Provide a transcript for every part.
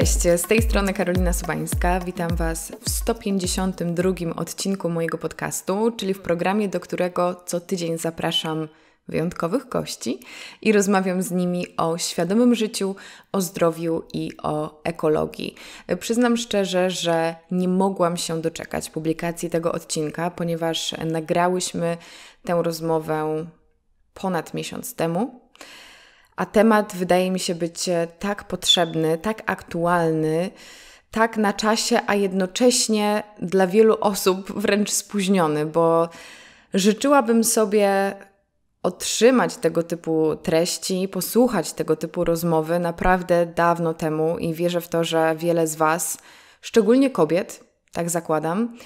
Cześć, z tej strony Karolina Sobańska. Witam Was w 152 odcinku mojego podcastu, czyli w programie, do którego co tydzień zapraszam wyjątkowych gości i rozmawiam z nimi o świadomym życiu, o zdrowiu i o ekologii. Przyznam szczerze, że nie mogłam się doczekać publikacji tego odcinka, ponieważ nagrałyśmy tę rozmowę ponad miesiąc temu. A temat wydaje mi się być e, tak potrzebny, tak aktualny, tak na czasie, a jednocześnie dla wielu osób wręcz spóźniony, bo życzyłabym sobie otrzymać tego typu treści, posłuchać tego typu rozmowy naprawdę dawno temu i wierzę w to, że wiele z Was, szczególnie kobiet, tak zakładam,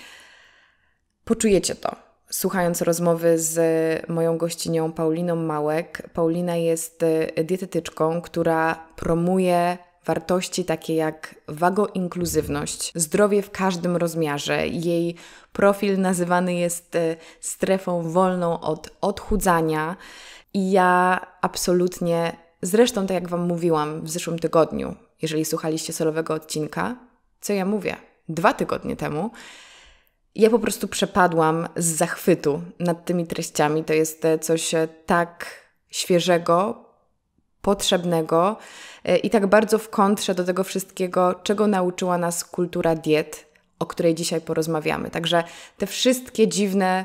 poczujecie to słuchając rozmowy z moją gościnią Pauliną Małek. Paulina jest y, dietetyczką, która promuje wartości takie jak wagoinkluzywność, zdrowie w każdym rozmiarze. Jej profil nazywany jest y, strefą wolną od odchudzania i ja absolutnie, zresztą tak jak Wam mówiłam w zeszłym tygodniu, jeżeli słuchaliście solowego odcinka, co ja mówię, dwa tygodnie temu, ja po prostu przepadłam z zachwytu nad tymi treściami. To jest e, coś e, tak świeżego, potrzebnego e, i tak bardzo w kontrze do tego wszystkiego, czego nauczyła nas kultura diet, o której dzisiaj porozmawiamy. Także te wszystkie dziwne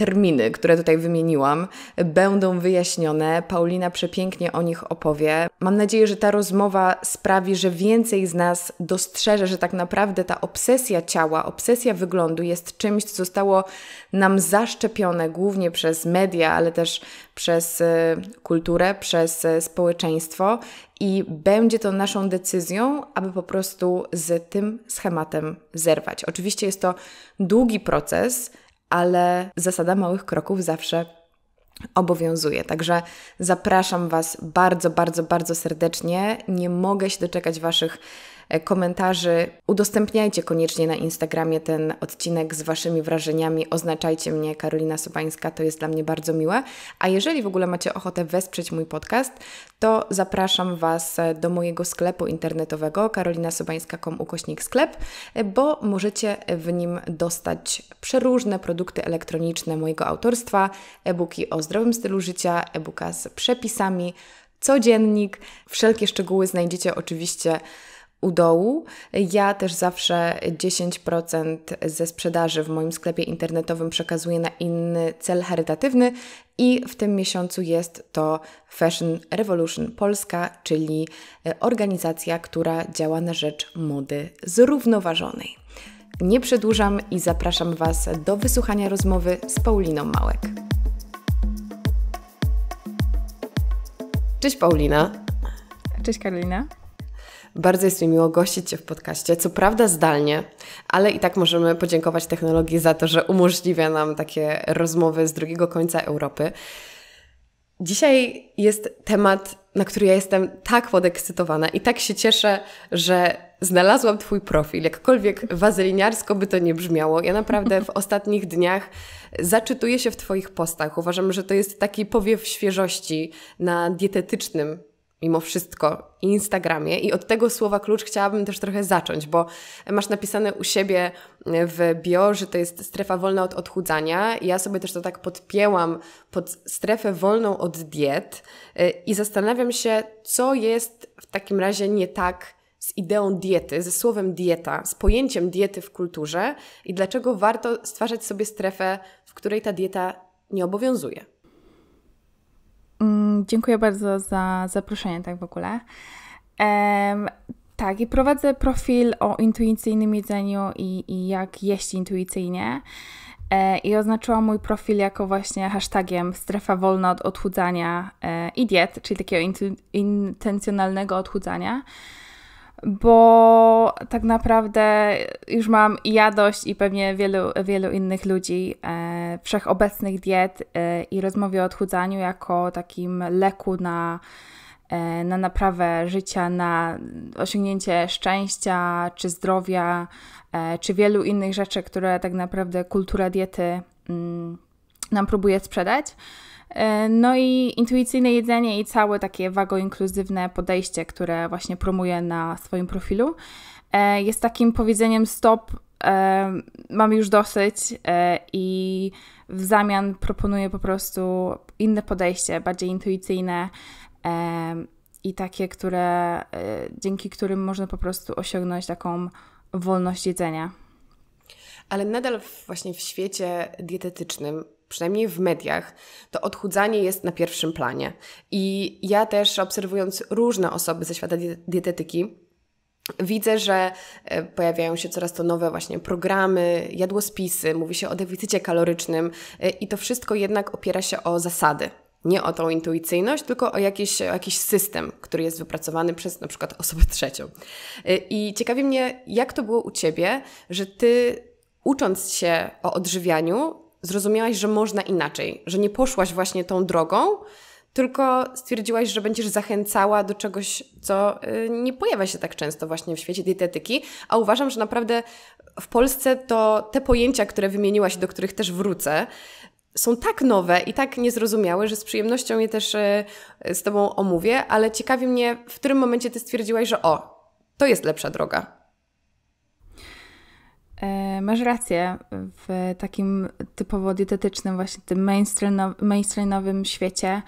terminy, które tutaj wymieniłam, będą wyjaśnione. Paulina przepięknie o nich opowie. Mam nadzieję, że ta rozmowa sprawi, że więcej z nas dostrzeże, że tak naprawdę ta obsesja ciała, obsesja wyglądu jest czymś, co zostało nam zaszczepione głównie przez media, ale też przez e, kulturę, przez e, społeczeństwo i będzie to naszą decyzją, aby po prostu z tym schematem zerwać. Oczywiście jest to długi proces, ale zasada małych kroków zawsze obowiązuje. Także zapraszam Was bardzo, bardzo, bardzo serdecznie. Nie mogę się doczekać Waszych E, komentarzy. Udostępniajcie koniecznie na Instagramie ten odcinek z Waszymi wrażeniami. Oznaczajcie mnie Karolina Sobańska, to jest dla mnie bardzo miłe. A jeżeli w ogóle macie ochotę wesprzeć mój podcast, to zapraszam Was e, do mojego sklepu internetowego karolinasobańska.com ukośnik sklep, e, bo możecie w nim dostać przeróżne produkty elektroniczne mojego autorstwa, e-booki o zdrowym stylu życia, e-booka z przepisami, codziennik. Wszelkie szczegóły znajdziecie oczywiście u dołu. Ja też zawsze 10% ze sprzedaży w moim sklepie internetowym przekazuję na inny cel charytatywny i w tym miesiącu jest to Fashion Revolution Polska, czyli e, organizacja, która działa na rzecz mody zrównoważonej. Nie przedłużam i zapraszam Was do wysłuchania rozmowy z Pauliną Małek. Cześć Paulina. Cześć Karolina. Bardzo jest mi miło gościć Cię w podcaście, co prawda zdalnie, ale i tak możemy podziękować technologii za to, że umożliwia nam takie rozmowy z drugiego końca Europy. Dzisiaj jest temat, na który ja jestem tak podekscytowana i tak się cieszę, że znalazłam Twój profil. Jakkolwiek wazeliniarsko by to nie brzmiało, ja naprawdę w ostatnich dniach zaczytuję się w Twoich postach. Uważam, że to jest taki powiew świeżości na dietetycznym mimo wszystko Instagramie i od tego słowa klucz chciałabym też trochę zacząć, bo masz napisane u siebie e, w bio, że to jest strefa wolna od odchudzania. Ja sobie też to tak podpięłam pod strefę wolną od diet e, i zastanawiam się, co jest w takim razie nie tak z ideą diety, ze słowem dieta, z pojęciem diety w kulturze i dlaczego warto stwarzać sobie strefę, w której ta dieta nie obowiązuje. Mm, dziękuję bardzo za zaproszenie, tak w ogóle. Um, tak, i prowadzę profil o intuicyjnym jedzeniu i, i jak jeść intuicyjnie. E, I oznaczyłam mój profil jako właśnie hashtagiem strefa wolna od odchudzania e, i diet, czyli takiego intu, intencjonalnego odchudzania bo tak naprawdę już mam i ja dość i pewnie wielu, wielu innych ludzi e, wszechobecnych diet e, i rozmowy o odchudzaniu jako takim leku na, e, na naprawę życia, na osiągnięcie szczęścia czy zdrowia, e, czy wielu innych rzeczy, które tak naprawdę kultura diety mm, nam próbuje sprzedać. E, no i intuicyjne jedzenie i całe takie inkluzywne podejście, które właśnie promuję na swoim profilu, e, jest takim powiedzeniem stop, e, mam już dosyć i w zamian proponuję po prostu inne podejście, bardziej intuicyjne i takie, które, dzięki którym można po prostu osiągnąć taką wolność jedzenia. Ale nadal właśnie w świecie dietetycznym przynajmniej w mediach, to odchudzanie jest na pierwszym planie. I ja też obserwując różne osoby ze świata dietetyki, Widzę, że e, pojawiają się coraz to nowe właśnie programy, jadłospisy, mówi się o deficycie kalorycznym e, i to wszystko jednak opiera się o zasady. Nie o tą intuicyjność, tylko o jakiś, o jakiś system, który jest wypracowany przez na przykład osobę trzecią. E, I ciekawi mnie, jak to było u Ciebie, że Ty ucząc się o odżywianiu, zrozumiałaś, że można inaczej, że nie poszłaś właśnie tą drogą, tylko stwierdziłaś, że będziesz zachęcała do czegoś, co y, nie pojawia się tak często właśnie w świecie dietetyki, a uważam, że naprawdę w Polsce to te pojęcia, które wymieniłaś, do których też wrócę, są tak nowe i tak niezrozumiałe, że z przyjemnością je też y, z Tobą omówię, ale ciekawi mnie, w którym momencie Ty stwierdziłaś, że o, to jest lepsza droga. E, masz rację, w takim typowo dietetycznym, właśnie tym mainstreamowym, świecie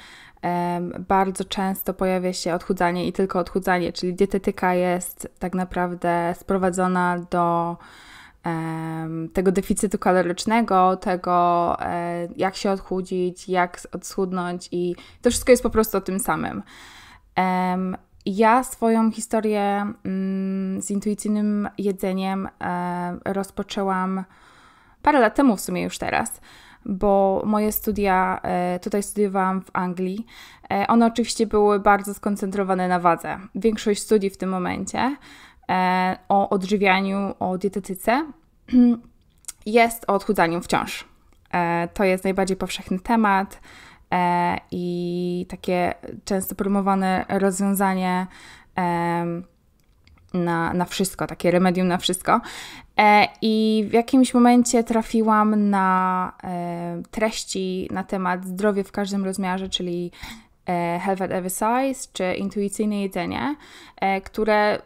e, bardzo często pojawia się odchudzanie i tylko odchudzanie, czyli dietetyka jest tak naprawdę sprowadzona do tego deficytu kalorycznego, tego e, jak się odchudzić, jak odschudnąć i to wszystko jest po prostu o tym samym. Ja swoją historię mm, z intuicyjnym jedzeniem e, rozpoczęłam parę lat temu, w sumie już teraz, bo moje studia e, tutaj studiowałam w Anglii. E, one oczywiście były bardzo skoncentrowane na wadze. Większość studiów w tym momencie o odżywianiu, o dietetyce jest o odchudzaniu wciąż. To jest najbardziej powszechny temat E, i takie często promowane rozwiązanie e, na, na wszystko, takie remedium na wszystko. E, I w jakimś momencie trafiłam na treści na temat zdrowie w każdym rozmiarze, czyli Health at Every Size czy intuicyjne jedzenie, które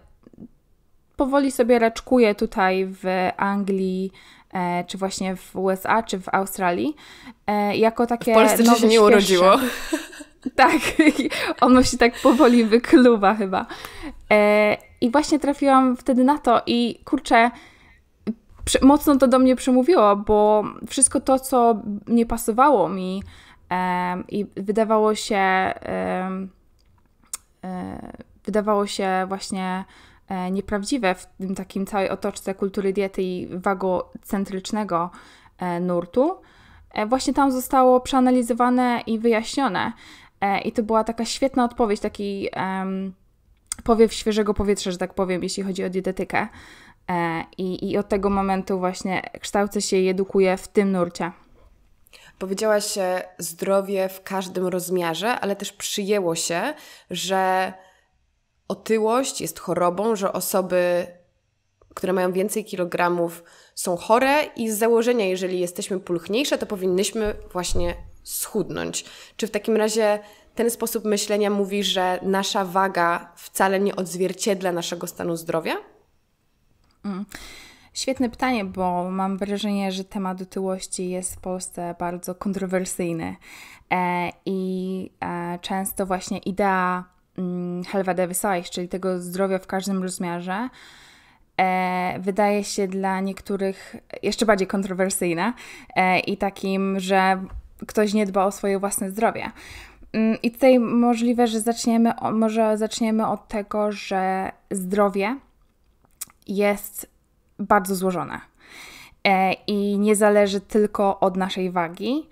powoli sobie raczkuje tutaj w Anglii E, czy właśnie w USA, czy w Australii, e, jako takie. W Polsce nowe, się nie urodziło. Tak, ono się tak powoli wykluwa chyba. E, I właśnie trafiłam wtedy na to i kurczę, mocno to do mnie przemówiło, bo wszystko to, co nie pasowało mi i wydawało się wydawało się właśnie E, nieprawdziwe w tym takim całej otoczce kultury diety i wagocentrycznego e, nurtu, e, właśnie tam zostało przeanalizowane i wyjaśnione. I to była taka świetna odpowiedź, taki um, powiew świeżego powietrza, że tak powiem, jeśli chodzi o dietetykę. I, I od tego momentu właśnie kształcę się i edukuję w tym nurcie. Powiedziałaś zdrowie w każdym rozmiarze, ale też przyjęło się, że Otyłość jest chorobą, że osoby, które mają więcej kilogramów, są chore i z założenia, jeżeli jesteśmy pulchniejsze, to powinnyśmy właśnie schudnąć. Czy w takim razie ten sposób myślenia mówi, że nasza waga wcale nie odzwierciedla naszego stanu zdrowia? Mm. Świetne pytanie, bo mam wrażenie, że temat otyłości jest w Polsce bardzo kontrowersyjny e, i e, często właśnie idea Mm, Helva Devisage, czyli tego zdrowia w każdym rozmiarze, e, wydaje się dla niektórych jeszcze bardziej kontrowersyjna e, i takim, że ktoś nie dba o swoje własne zdrowie. Mm, I tutaj możliwe, że zaczniemy, może zaczniemy od tego, że zdrowie jest bardzo złożone e, i nie zależy tylko od naszej wagi.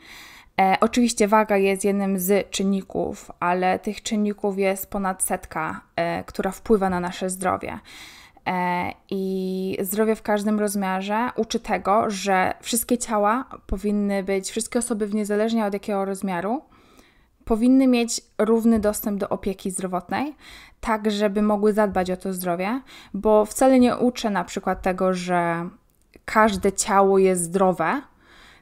E, oczywiście waga jest jednym z czynników, ale tych czynników jest ponad setka, e, która wpływa na nasze zdrowie. E, I zdrowie w każdym rozmiarze uczy tego, że wszystkie ciała powinny być, wszystkie osoby, niezależnie od jakiego rozmiaru, powinny mieć równy dostęp do opieki zdrowotnej, tak żeby mogły zadbać o to zdrowie, bo wcale nie uczę na przykład tego, że każde ciało jest zdrowe,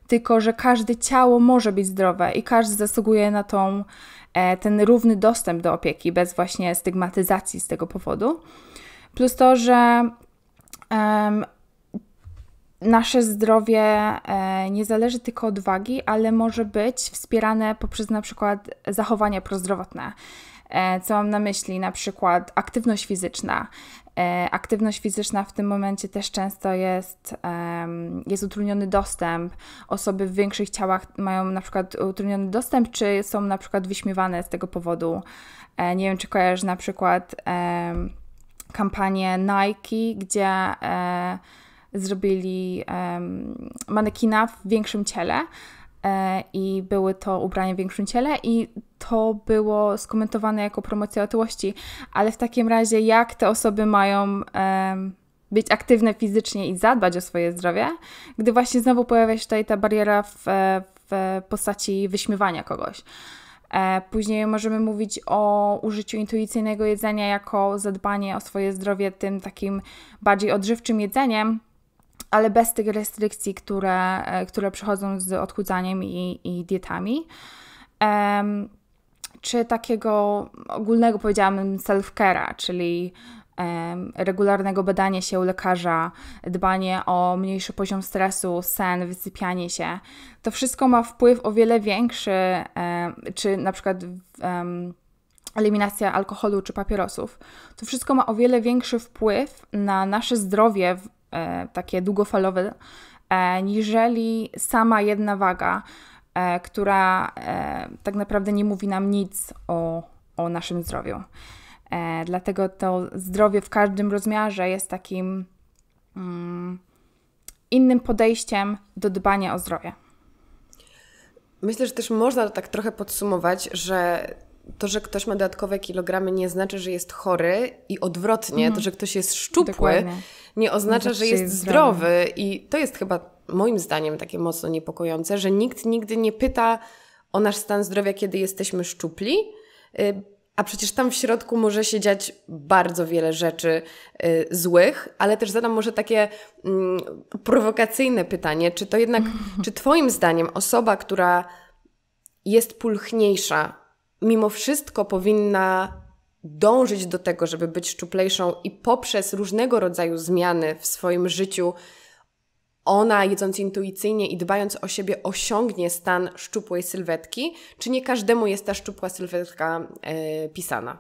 tylko że każde ciało może być zdrowe i każdy zasługuje na tą, e, ten równy dostęp do opieki bez właśnie stygmatyzacji z tego powodu. Plus to, że um, nasze zdrowie e, nie zależy tylko od wagi, ale może być wspierane poprzez na przykład zachowania prozdrowotne. E, co mam na myśli? Na przykład aktywność fizyczna, E, aktywność fizyczna w tym momencie też często jest, jest utrudniony dostęp. Osoby w większych ciałach mają na przykład utrudniony dostęp, czy są na przykład wyśmiewane z tego powodu. E, nie wiem, czy kojarzysz na przykład kampanię Nike, gdzie e, zrobili manekina w większym ciele E, i były to ubrania w większym ciele i to było skomentowane jako promocja otyłości, ale w takim razie jak te osoby mają być aktywne fizycznie i zadbać o swoje zdrowie, gdy właśnie znowu pojawia się tutaj ta bariera w, e, w postaci wyśmiewania kogoś. E, później możemy mówić o użyciu intuicyjnego jedzenia jako zadbanie o swoje zdrowie tym takim bardziej odżywczym jedzeniem, ale bez tych restrykcji, które, e, które przychodzą z odchudzaniem i, i dietami. Um, czy takiego ogólnego, powiedziałabym, self-care'a, czyli um, regularnego badania się u lekarza, dbanie o mniejszy poziom stresu, sen, wysypianie się. To wszystko ma wpływ o wiele większy, um, czy na przykład eliminacja alkoholu czy papierosów. To wszystko ma o wiele większy wpływ na nasze zdrowie E, takie długofalowe, e, niżeli sama jedna waga, e, która tak naprawdę nie mówi nam nic o, o naszym zdrowiu. Dlatego to zdrowie w każdym rozmiarze jest takim mm, innym podejściem do dbania o zdrowie. Myślę, że też można tak trochę podsumować, że to, że ktoś ma dodatkowe kilogramy, nie znaczy, że jest chory i odwrotnie, mm. to, że mhm. ktoś jest szczupły, Dokładnie. nie oznacza, że jest, jest zdrowy. zdrowy. I to jest chyba moim zdaniem takie mocno niepokojące, że nikt nigdy nie pyta o nasz stan zdrowia, kiedy jesteśmy szczupli. Y, a przecież tam w środku może się dziać bardzo wiele rzeczy y, złych, ale też zadam może takie y, prowokacyjne pytanie, czy to jednak, czy Twoim zdaniem osoba, która jest pulchniejsza, mimo wszystko powinna dążyć do tego, żeby być szczuplejszą i poprzez różnego rodzaju zmiany w swoim życiu, ona jedząc intuicyjnie i dbając o siebie osiągnie stan szczupłej sylwetki? Czy nie każdemu jest ta szczupła sylwetka e, pisana?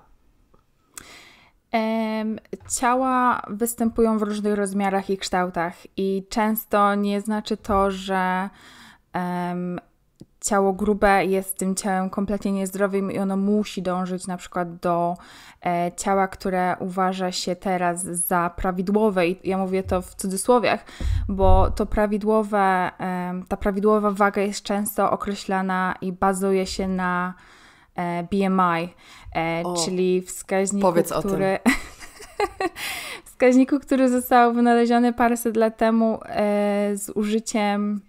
Ciała występują w różnych rozmiarach i kształtach, i często nie znaczy to, że ciało grube jest tym ciałem kompletnie niezdrowym i ono musi dążyć na przykład do e, ciała, które uważa się teraz za prawidłowe. I ja mówię to w cudzysłowiach, bo to prawidłowe, e, ta prawidłowa waga jest często określana i bazuje się na e, BMI, e, o, czyli wskaźniku, powiedz który... O tym. wskaźniku, który został wynaleziony paręset lat temu e, z użyciem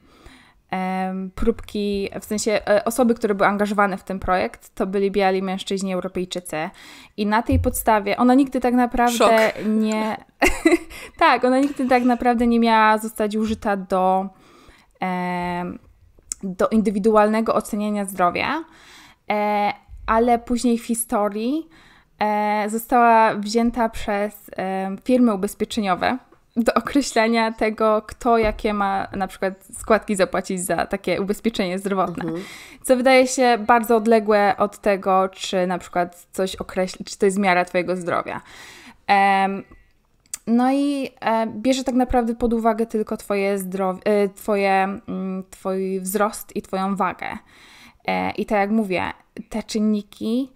próbki, w sensie e, osoby, które były angażowane w ten projekt, to byli biali mężczyźni Europejczycy. I na tej podstawie ona nigdy tak naprawdę Szok. nie. tak, ona nigdy tak naprawdę nie miała zostać użyta do, do indywidualnego oceniania zdrowia, e, ale później w historii e, została wzięta przez firmy ubezpieczeniowe do określenia tego, kto jakie ma na przykład składki zapłacić za takie ubezpieczenie zdrowotne. Mhm. Co wydaje się bardzo odległe od tego, czy na przykład coś określi, czy to jest miara Twojego zdrowia. Um, no i e, bierze tak naprawdę pod uwagę tylko Twoje zdrowie, e, twoje, mm, Twój wzrost i Twoją wagę. E, I tak jak mówię, te czynniki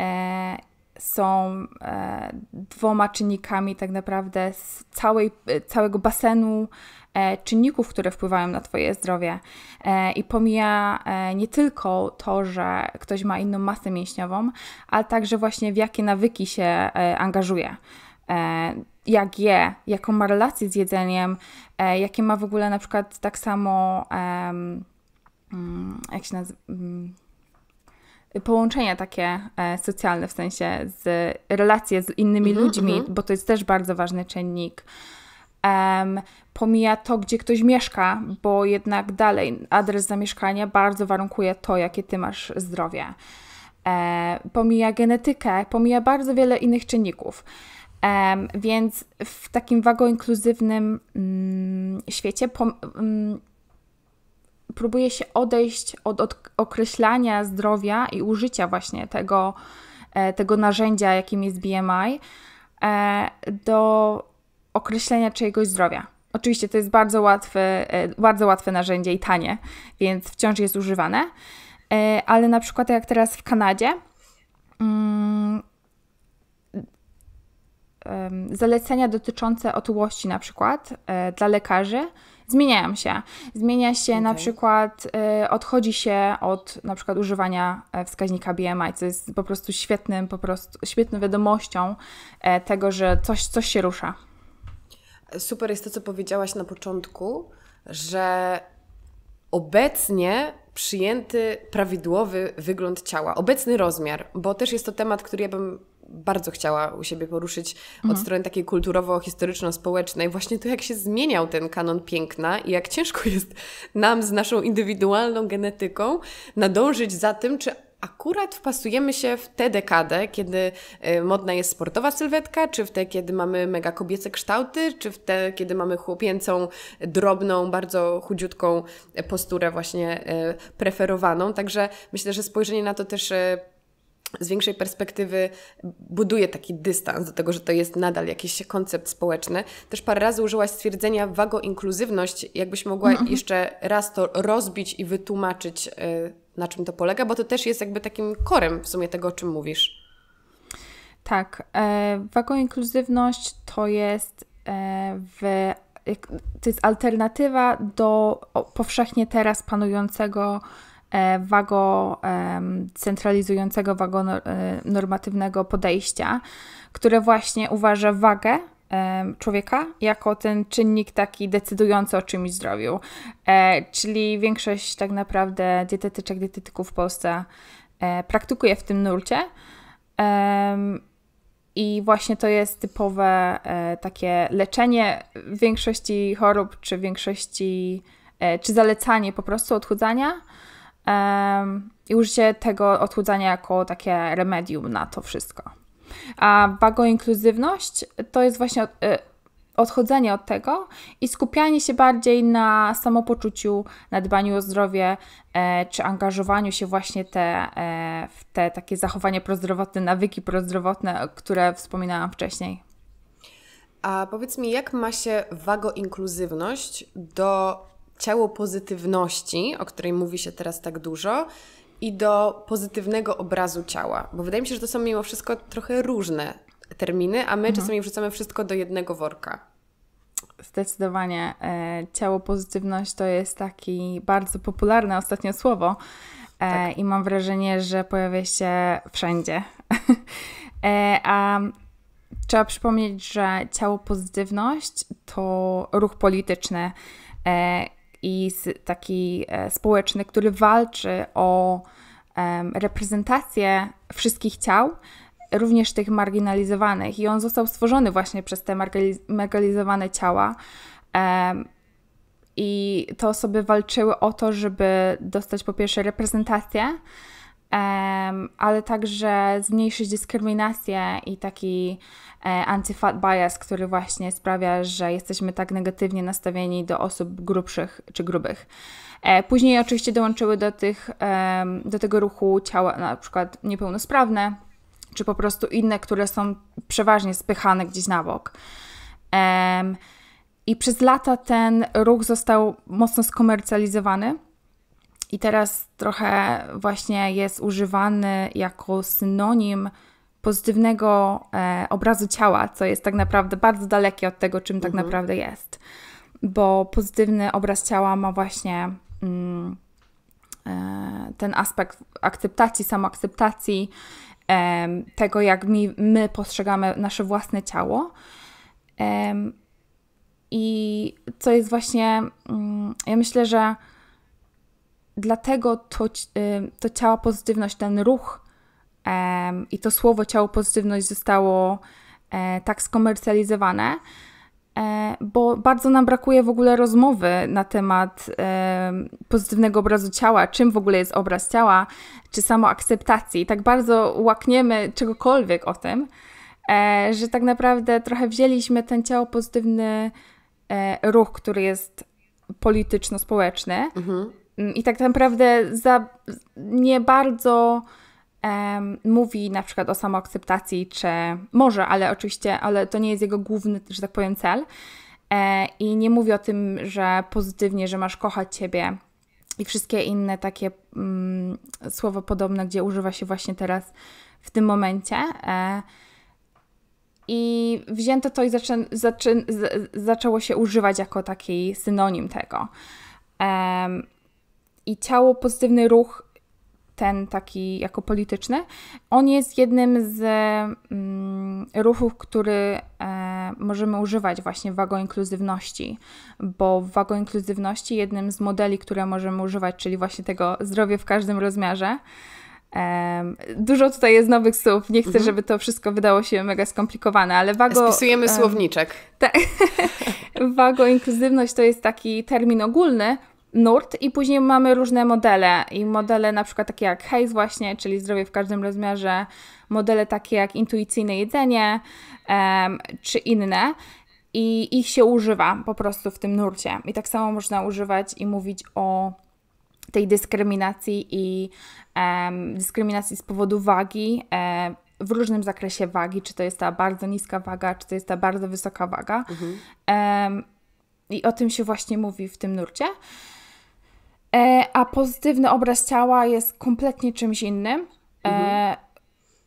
e, są e, dwoma czynnikami tak naprawdę z całej, e, całego basenu e, czynników, które wpływają na Twoje zdrowie. E, I pomija e, nie tylko to, że ktoś ma inną masę mięśniową, ale także właśnie w jakie nawyki się e, angażuje jak je, jaką ma relację z jedzeniem, e, jakie ma w ogóle na przykład tak samo, um, jak się nazywa, mm, połączenia takie e, socjalne, w sensie z relacje z innymi mhm, ludźmi, mhm. bo to jest też bardzo ważny czynnik. Um, pomija to, gdzie ktoś mieszka, bo jednak dalej adres zamieszkania bardzo warunkuje to, jakie ty masz zdrowie. E, pomija genetykę, pomija bardzo wiele innych czynników. Um, więc w takim wago mm, świecie pom, mm, próbuje się odejść od, od określania zdrowia i użycia właśnie tego, e, tego narzędzia, jakim jest BMI, e, do określenia czyjegoś zdrowia. Oczywiście to jest bardzo łatwe, e, bardzo łatwe narzędzie i tanie, więc wciąż jest używane, ale na przykład jak teraz w Kanadzie, mm, zalecenia dotyczące otyłości na przykład dla lekarzy zmieniają się. Zmienia się okay. na przykład, y, odchodzi się od na przykład używania e, wskaźnika BMI, co jest po prostu świetnym, po prostu świetną wiadomością e, tego, że coś, coś się rusza. Super jest to, co powiedziałaś na początku, że obecnie przyjęty prawidłowy wygląd ciała, obecny rozmiar, bo też jest to temat, który ja bym bardzo chciała u siebie poruszyć mhm. od strony takiej kulturowo-historyczno-społecznej. Właśnie to, jak się zmieniał ten kanon piękna i jak ciężko jest nam z naszą indywidualną genetyką nadążyć za tym, czy akurat wpasujemy się w tę dekadę, kiedy e, modna jest sportowa sylwetka, czy w tę, kiedy mamy mega kobiece kształty, czy w tę, kiedy mamy chłopięcą, drobną, bardzo chudziutką posturę właśnie e, preferowaną. Także myślę, że spojrzenie na to też e, z większej perspektywy buduje taki dystans do tego, że to jest nadal jakiś koncept społeczny. Też parę razy użyłaś stwierdzenia wago-inkluzywność. Jakbyś mogła mhm. jeszcze raz to rozbić i wytłumaczyć, y, na czym to polega, bo to też jest jakby takim korem w sumie tego, o czym mówisz. Tak. E, wago-inkluzywność to jest e, w to jest alternatywa do powszechnie teraz panującego E, wago centralizującego, wago e, normatywnego podejścia, które właśnie uważa wagę człowieka jako ten czynnik taki decydujący o czymś zdrowiu. E, czyli większość tak naprawdę dietetyczek, dietetyków w Polsce praktykuje w tym nurcie. I właśnie to jest typowe takie leczenie większości chorób, czy większości, czy zalecanie po prostu odchudzania i użycie tego odchudzania jako takie remedium na to wszystko. A inkluzywność to jest właśnie y, odchodzenie od tego i skupianie się bardziej na samopoczuciu, na dbaniu o zdrowie, e, czy angażowaniu się właśnie te, e, w te takie zachowania prozdrowotne, nawyki prozdrowotne, które wspominałam wcześniej. A powiedz mi, jak ma się wagoinkluzywność do ciało pozytywności, o której mówi się teraz tak dużo, i do pozytywnego obrazu ciała. Bo wydaje mi się, że to są mimo wszystko trochę różne terminy, a my mhm. czasami wrzucamy wszystko do jednego worka. Zdecydowanie. E, ciało pozytywność to jest taki bardzo popularne ostatnio słowo. E, tak. I mam wrażenie, że pojawia się wszędzie. E, a trzeba przypomnieć, że ciało pozytywność to ruch polityczny, i taki e, społeczny, który walczy o reprezentację wszystkich ciał, również tych marginalizowanych. I on został stworzony właśnie przez te marginalizowane ciała. I te osoby walczyły o to, żeby dostać po pierwsze reprezentację, ale także zmniejszyć dyskryminację i taki E, anti-fat bias, który właśnie sprawia, że jesteśmy tak negatywnie nastawieni do osób grubszych czy grubych. E, później oczywiście dołączyły do, tych, do tego ruchu ciała na przykład niepełnosprawne, czy po prostu inne, które są przeważnie spychane gdzieś na bok. I przez lata ten ruch został mocno skomercjalizowany. I teraz trochę właśnie jest używany jako synonim pozytywnego e, obrazu ciała, co jest tak naprawdę bardzo dalekie od tego, czym tak mhm. tak naprawdę jest. Bo pozytywny obraz ciała ma właśnie mm, e, ten aspekt akceptacji, samoakceptacji, e, tego jak mi, my postrzegamy nasze własne ciało. I co jest właśnie, mm, ja myślę, że dlatego to, y, to ciała pozytywność, ten ruch i to słowo ciało pozytywność zostało e, tak skomercjalizowane, e, bo bardzo nam brakuje w ogóle rozmowy na temat pozytywnego obrazu ciała, czym w ogóle jest obraz ciała, czy samoakceptacji. Tak bardzo łakniemy czegokolwiek o tym, e, że tak naprawdę trochę wzięliśmy ten ciało pozytywny ruch, który jest polityczno-społeczny mhm. i tak naprawdę za, nie bardzo mówi na przykład o samoakceptacji, czy może, ale oczywiście, ale to nie jest jego główny, że tak powiem, cel. E, I nie mówi o tym, że pozytywnie, że masz kochać ciebie i wszystkie inne takie mm, słowo podobne, gdzie używa się właśnie teraz w tym momencie. E, I wzięto to i zaczę, zaczę, zaczęło się używać jako taki synonim tego. I ciało, pozytywny ruch ten taki jako polityczny, on jest jednym z mm, ruchów, który e, możemy używać właśnie w inkluzywności, bo w inkluzywności jednym z modeli, które możemy używać, czyli właśnie tego zdrowie w każdym rozmiarze, e, Dużo tutaj jest nowych słów. Nie chcę, mhm. żeby to wszystko wydało się mega skomplikowane, ale wago. Spisujemy słowniczek. Tak. wago inkluzywność to jest taki termin ogólny, nurt i później mamy różne modele i modele na przykład takie jak Hayes właśnie, czyli zdrowie w każdym rozmiarze, modele takie jak intuicyjne jedzenie um, czy inne i ich się używa po prostu w tym nurcie. I tak samo można używać i mówić o tej dyskryminacji i um, dyskryminacji z powodu wagi um, w różnym zakresie wagi, czy to jest ta bardzo niska waga, czy to jest ta bardzo wysoka waga. Mhm. I o tym się właśnie mówi w tym nurcie. E, a pozytywny obraz ciała jest kompletnie czymś innym. E, mhm.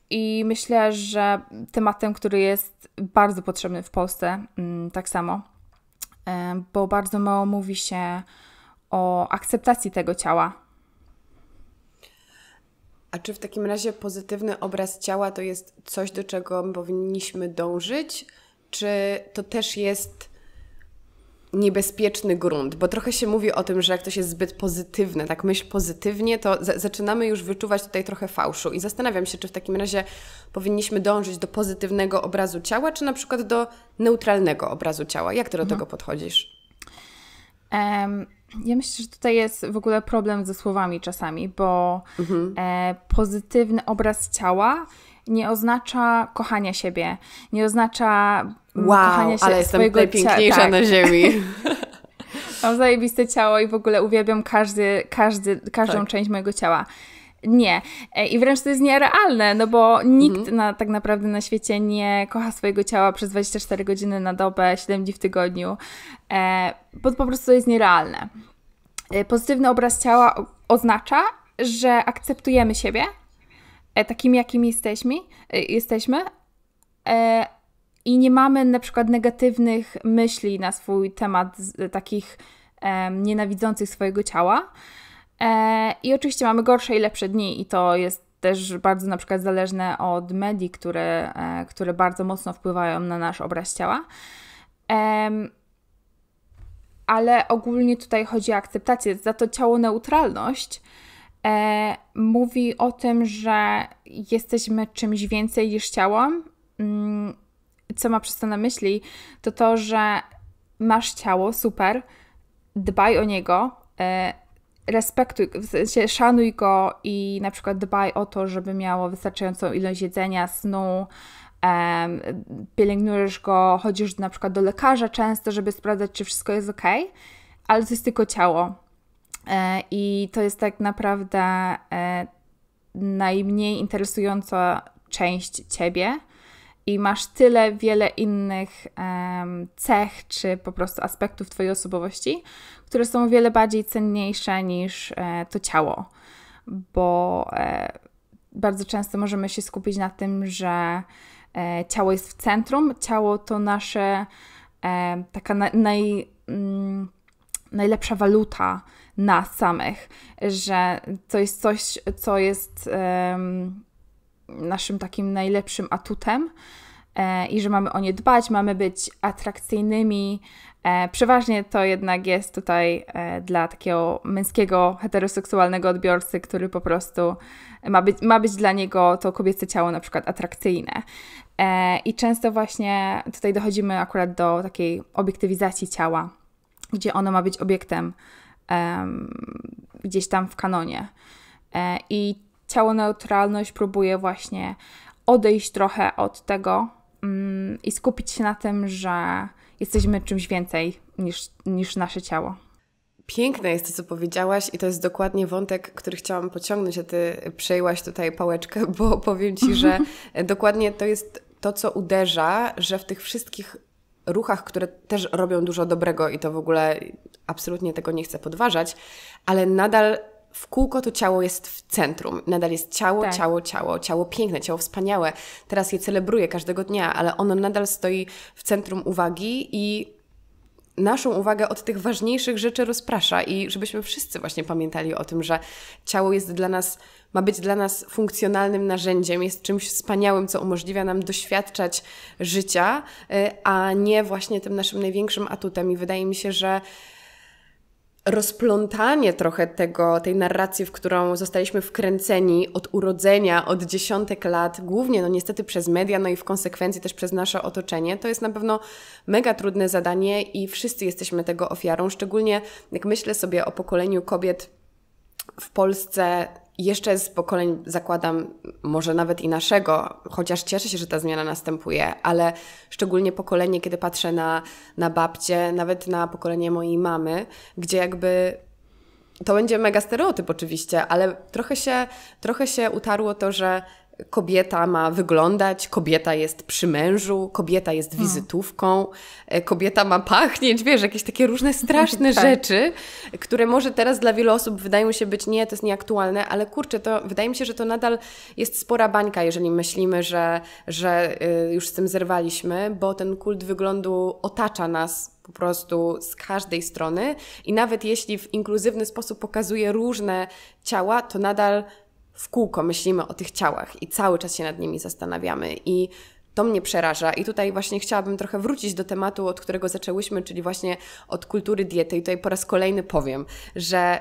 I myślę, że tematem, który jest bardzo potrzebny w Polsce, mm, tak samo, e, bo bardzo mało mówi się o akceptacji tego ciała. A czy w takim razie pozytywny obraz ciała to jest coś, do czego powinniśmy dążyć? Czy to też jest niebezpieczny grunt, bo trochę się mówi o tym, że jak ktoś jest zbyt pozytywny, tak myśl pozytywnie, to zaczynamy już wyczuwać tutaj trochę fałszu i zastanawiam się, czy w takim razie powinniśmy dążyć do pozytywnego obrazu ciała, czy na przykład do neutralnego obrazu ciała. Jak ty do mhm. tego podchodzisz? Um, ja myślę, że tutaj jest w ogóle problem ze słowami czasami, bo mhm. e, pozytywny obraz ciała nie oznacza kochania siebie, nie oznacza Mm, wow, ale jestem najpiękniejsza tak. na ziemi. Mam zajebiste ciało i w ogóle uwielbiam każdy, każdy, każdą tak. część mojego ciała. Nie. E, I wręcz to jest nierealne, no bo nikt mhm. na, tak naprawdę na świecie nie kocha swojego ciała przez 24 godziny na dobę, 7 dni w tygodniu, e, bo po prostu to jest nierealne. E, pozytywny obraz ciała oznacza, że akceptujemy siebie e, takim, jakim jesteśmy, e, jesteśmy e, i nie mamy na przykład negatywnych myśli na swój temat, takich nienawidzących swojego ciała. E, I oczywiście mamy gorsze i lepsze dni, i to jest też bardzo na przykład zależne od medii, które, e, które bardzo mocno wpływają na nasz obraz ciała. Ale ogólnie tutaj chodzi o akceptację. Za to ciało neutralność e, mówi o tym, że jesteśmy czymś więcej niż ciałem mm, co ma przez to na myśli, to to, że masz ciało, super, dbaj o niego, e, respektuj, w sensie szanuj go i na przykład dbaj o to, żeby miało wystarczającą ilość jedzenia, snu, pielęgnujesz go, chodzisz na przykład do lekarza często, żeby sprawdzać, czy wszystko jest ok, ale to jest tylko ciało. E, I to jest tak naprawdę e, najmniej interesująca część ciebie i masz tyle wiele innych um, cech czy po prostu aspektów Twojej osobowości, które są o wiele bardziej cenniejsze niż e, to ciało, bo e, bardzo często możemy się skupić na tym, że e, ciało jest w centrum, ciało to nasze e, taka na, naj, mm, najlepsza waluta nas samych, że to jest coś, co jest naszym takim najlepszym atutem e, i że mamy o nie dbać, mamy być atrakcyjnymi. E, przeważnie to jednak jest tutaj e, dla takiego męskiego, heteroseksualnego odbiorcy, który po prostu ma być, ma być dla niego to kobiece ciało na przykład atrakcyjne. I często właśnie tutaj dochodzimy akurat do takiej obiektywizacji ciała, gdzie ono ma być obiektem gdzieś tam w kanonie. I ciało neutralność próbuje właśnie odejść trochę od tego mm, i skupić się na tym, że jesteśmy czymś więcej niż, niż nasze ciało. Piękne jest to, co powiedziałaś, i to jest dokładnie wątek, który chciałam pociągnąć, a ty przejęłaś tutaj pałeczkę, bo powiem ci, że dokładnie to jest to, co uderza, że w tych wszystkich ruchach, które też robią dużo dobrego i to w ogóle absolutnie tego nie chcę podważać, ale nadal w kółko to ciało jest w centrum. Nadal jest ciało, tak. ciało, ciało, ciało piękne, ciało wspaniałe. Teraz je celebruję każdego dnia, ale ono nadal stoi w centrum uwagi i naszą uwagę od tych ważniejszych rzeczy rozprasza i żebyśmy wszyscy właśnie pamiętali o tym, że ciało jest dla nas, ma być dla nas funkcjonalnym narzędziem, jest czymś wspaniałym, co umożliwia nam doświadczać życia, y, a nie właśnie tym naszym największym atutem. I wydaje mi się, że rozplątanie trochę tego, tej narracji, w którą zostaliśmy wkręceni od urodzenia, od dziesiątek lat, głównie no niestety przez media, no i w konsekwencji też przez nasze otoczenie, to jest na pewno mega trudne zadanie i wszyscy jesteśmy tego ofiarą, szczególnie jak myślę sobie o pokoleniu kobiet w Polsce jeszcze z pokoleń zakładam, może nawet i naszego, chociaż cieszę się, że ta zmiana następuje, ale szczególnie pokolenie, kiedy patrzę na, na babcie, nawet na pokolenie mojej mamy, gdzie jakby to będzie mega stereotyp oczywiście, ale trochę się, trochę się utarło to, że Kobieta ma wyglądać, kobieta jest przy mężu, kobieta jest hmm. wizytówką, e, kobieta ma pachnieć, wiesz, jakieś takie różne straszne tak. rzeczy, które może teraz dla wielu osób wydają się być, nie, to jest nieaktualne, ale kurczę, to wydaje mi się, że to nadal jest spora bańka, jeżeli myślimy, że, że y, już z tym zerwaliśmy, bo ten kult wyglądu otacza nas po prostu z każdej strony i nawet jeśli w inkluzywny sposób pokazuje różne ciała, to nadal w kółko myślimy o tych ciałach i cały czas się nad nimi zastanawiamy. I to mnie przeraża i tutaj właśnie chciałabym trochę wrócić do tematu, od którego zaczęłyśmy, czyli właśnie od kultury diety. I tutaj po raz kolejny powiem, że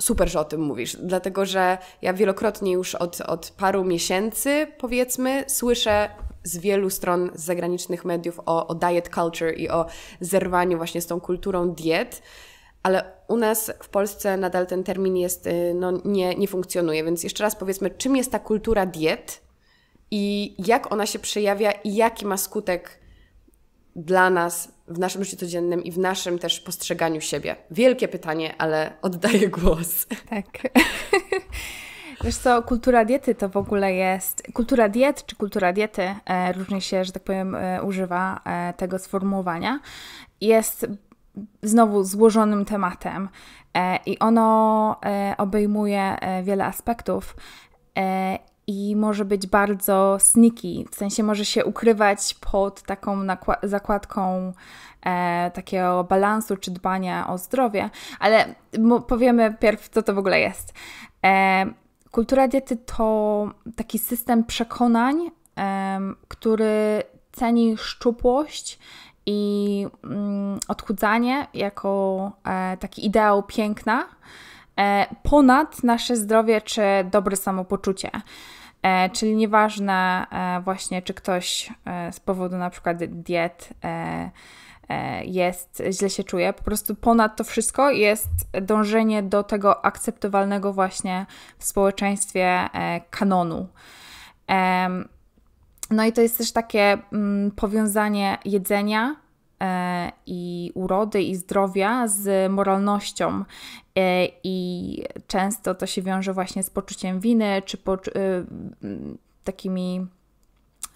super, że o tym mówisz, dlatego że ja wielokrotnie już od, od paru miesięcy, powiedzmy, słyszę z wielu stron z zagranicznych mediów o, o diet culture i o zerwaniu właśnie z tą kulturą diet, ale u nas w Polsce nadal ten termin jest, y, no, nie, nie funkcjonuje, więc jeszcze raz powiedzmy, czym jest ta kultura diet i jak ona się przejawia i jaki ma skutek dla nas w naszym życiu codziennym i w naszym też postrzeganiu siebie? Wielkie pytanie, ale oddaję głos. Tak. Wiesz co, kultura diety to w ogóle jest. Kultura diet czy kultura diety e, różnie się, że tak powiem, e, używa e, tego sformułowania. Jest znowu złożonym tematem e, i ono e, obejmuje e, wiele aspektów i może być bardzo sneaky, w sensie może się ukrywać pod taką zakładką takiego balansu czy dbania o zdrowie, ale powiemy pierw, co to w ogóle jest. kultura diety to taki system przekonań, który ceni szczupłość i mm, odchudzanie jako e, taki ideał piękna e, ponad nasze zdrowie czy dobre samopoczucie. E, czyli nieważne właśnie, czy ktoś z powodu na przykład diet jest, źle się czuje. Po prostu ponad to wszystko jest dążenie do tego akceptowalnego właśnie w społeczeństwie kanonu. No i to jest też takie mm, powiązanie jedzenia e, i urody i zdrowia z moralnością. E, I często to się wiąże właśnie z poczuciem winy, czy po, e, mm, takimi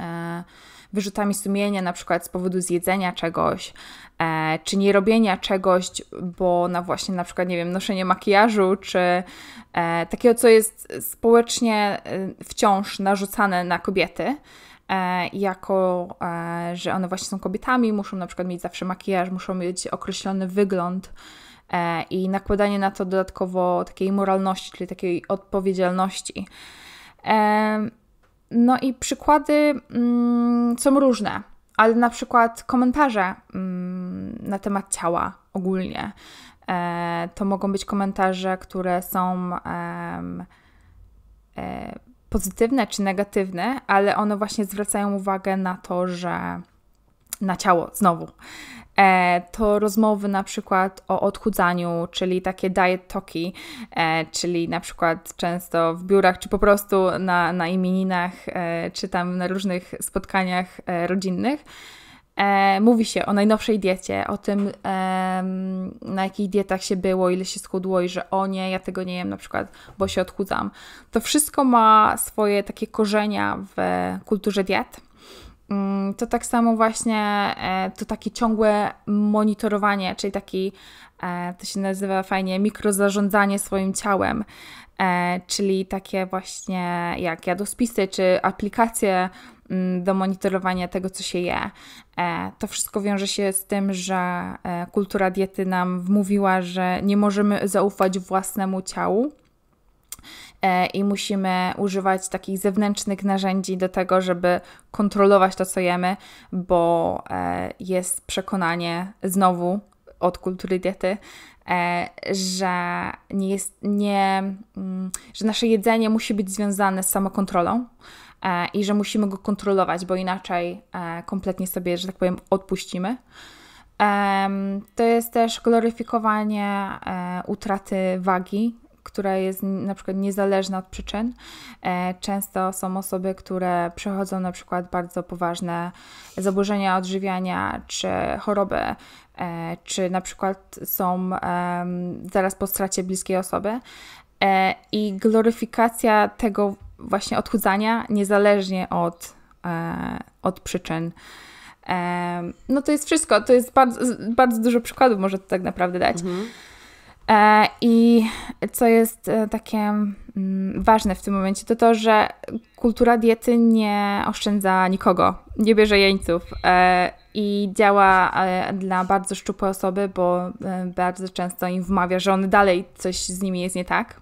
e, wyrzutami sumienia, na przykład z powodu zjedzenia czegoś, e, czy nie robienia czegoś, bo na właśnie na przykład, nie wiem, noszenie makijażu, czy e, takiego, co jest społecznie e, wciąż narzucane na kobiety. E, jako, e, że one właśnie są kobietami, muszą na przykład mieć zawsze makijaż, muszą mieć określony wygląd e, i nakładanie na to dodatkowo takiej moralności, czyli takiej odpowiedzialności. No i przykłady mm, są różne, ale na przykład komentarze mm, na temat ciała ogólnie. To mogą być komentarze, które są pozytywne czy negatywne, ale one właśnie zwracają uwagę na to, że na ciało znowu. E, to rozmowy na przykład o odchudzaniu, czyli takie diet talki, e, czyli na przykład często w biurach, czy po prostu na, na imieninach, e, czy tam na różnych spotkaniach e, rodzinnych E, mówi się o najnowszej diecie, o tym, e, na jakich dietach się było, ile się schudło i że o nie, ja tego nie jem na przykład, bo się odchudzam. To wszystko ma swoje takie korzenia w kulturze diet. Mm, to tak samo właśnie e, to takie ciągłe monitorowanie, czyli taki, e, to się nazywa fajnie, mikrozarządzanie swoim ciałem, e, czyli takie właśnie jak jadospisy czy aplikacje Mm, do monitorowania tego, co się je. E, to wszystko wiąże się z tym, że e, kultura diety nam wmówiła, że nie możemy zaufać własnemu ciału e, i musimy używać takich zewnętrznych narzędzi do tego, żeby kontrolować to, co jemy, bo jest przekonanie znowu od kultury diety, że, nie jest, nie, mm, że nasze jedzenie musi być związane z samokontrolą. E, i że musimy go kontrolować, bo inaczej e, kompletnie sobie, że tak powiem, odpuścimy. To jest też gloryfikowanie e, utraty wagi, która jest na przykład niezależna od przyczyn. Często są osoby, które przechodzą na przykład bardzo poważne zaburzenia odżywiania czy choroby, czy na przykład są zaraz po stracie bliskiej osoby E, I gloryfikacja tego właśnie odchudzania, niezależnie od, e, od przyczyn. E, no to jest wszystko, to jest bardzo, bardzo dużo przykładów, może to tak naprawdę dać. Mhm. I co jest takie mm, ważne w tym momencie, to to, że kultura diety nie oszczędza nikogo, nie bierze jeńców i działa dla bardzo szczupłej osoby, bo bardzo często im wmawia, że on dalej coś z nimi jest nie tak.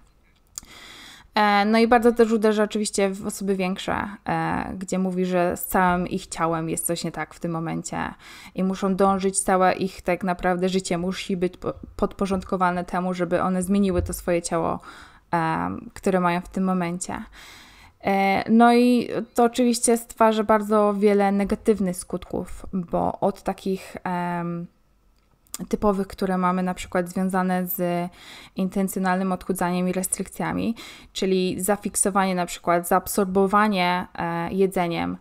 E, no i bardzo też uderza oczywiście w osoby większe, e, gdzie mówi, że z całym ich ciałem jest coś nie tak w tym momencie i muszą dążyć, całe ich tak naprawdę życie musi być podporządkowane temu, żeby one zmieniły to swoje ciało, e, które mają w tym momencie. No i to oczywiście stwarza bardzo wiele negatywnych skutków, bo od takich. Um, typowych, które mamy na przykład związane z intencjonalnym odchudzaniem i restrykcjami, czyli zafiksowanie na przykład, zaabsorbowanie e, jedzeniem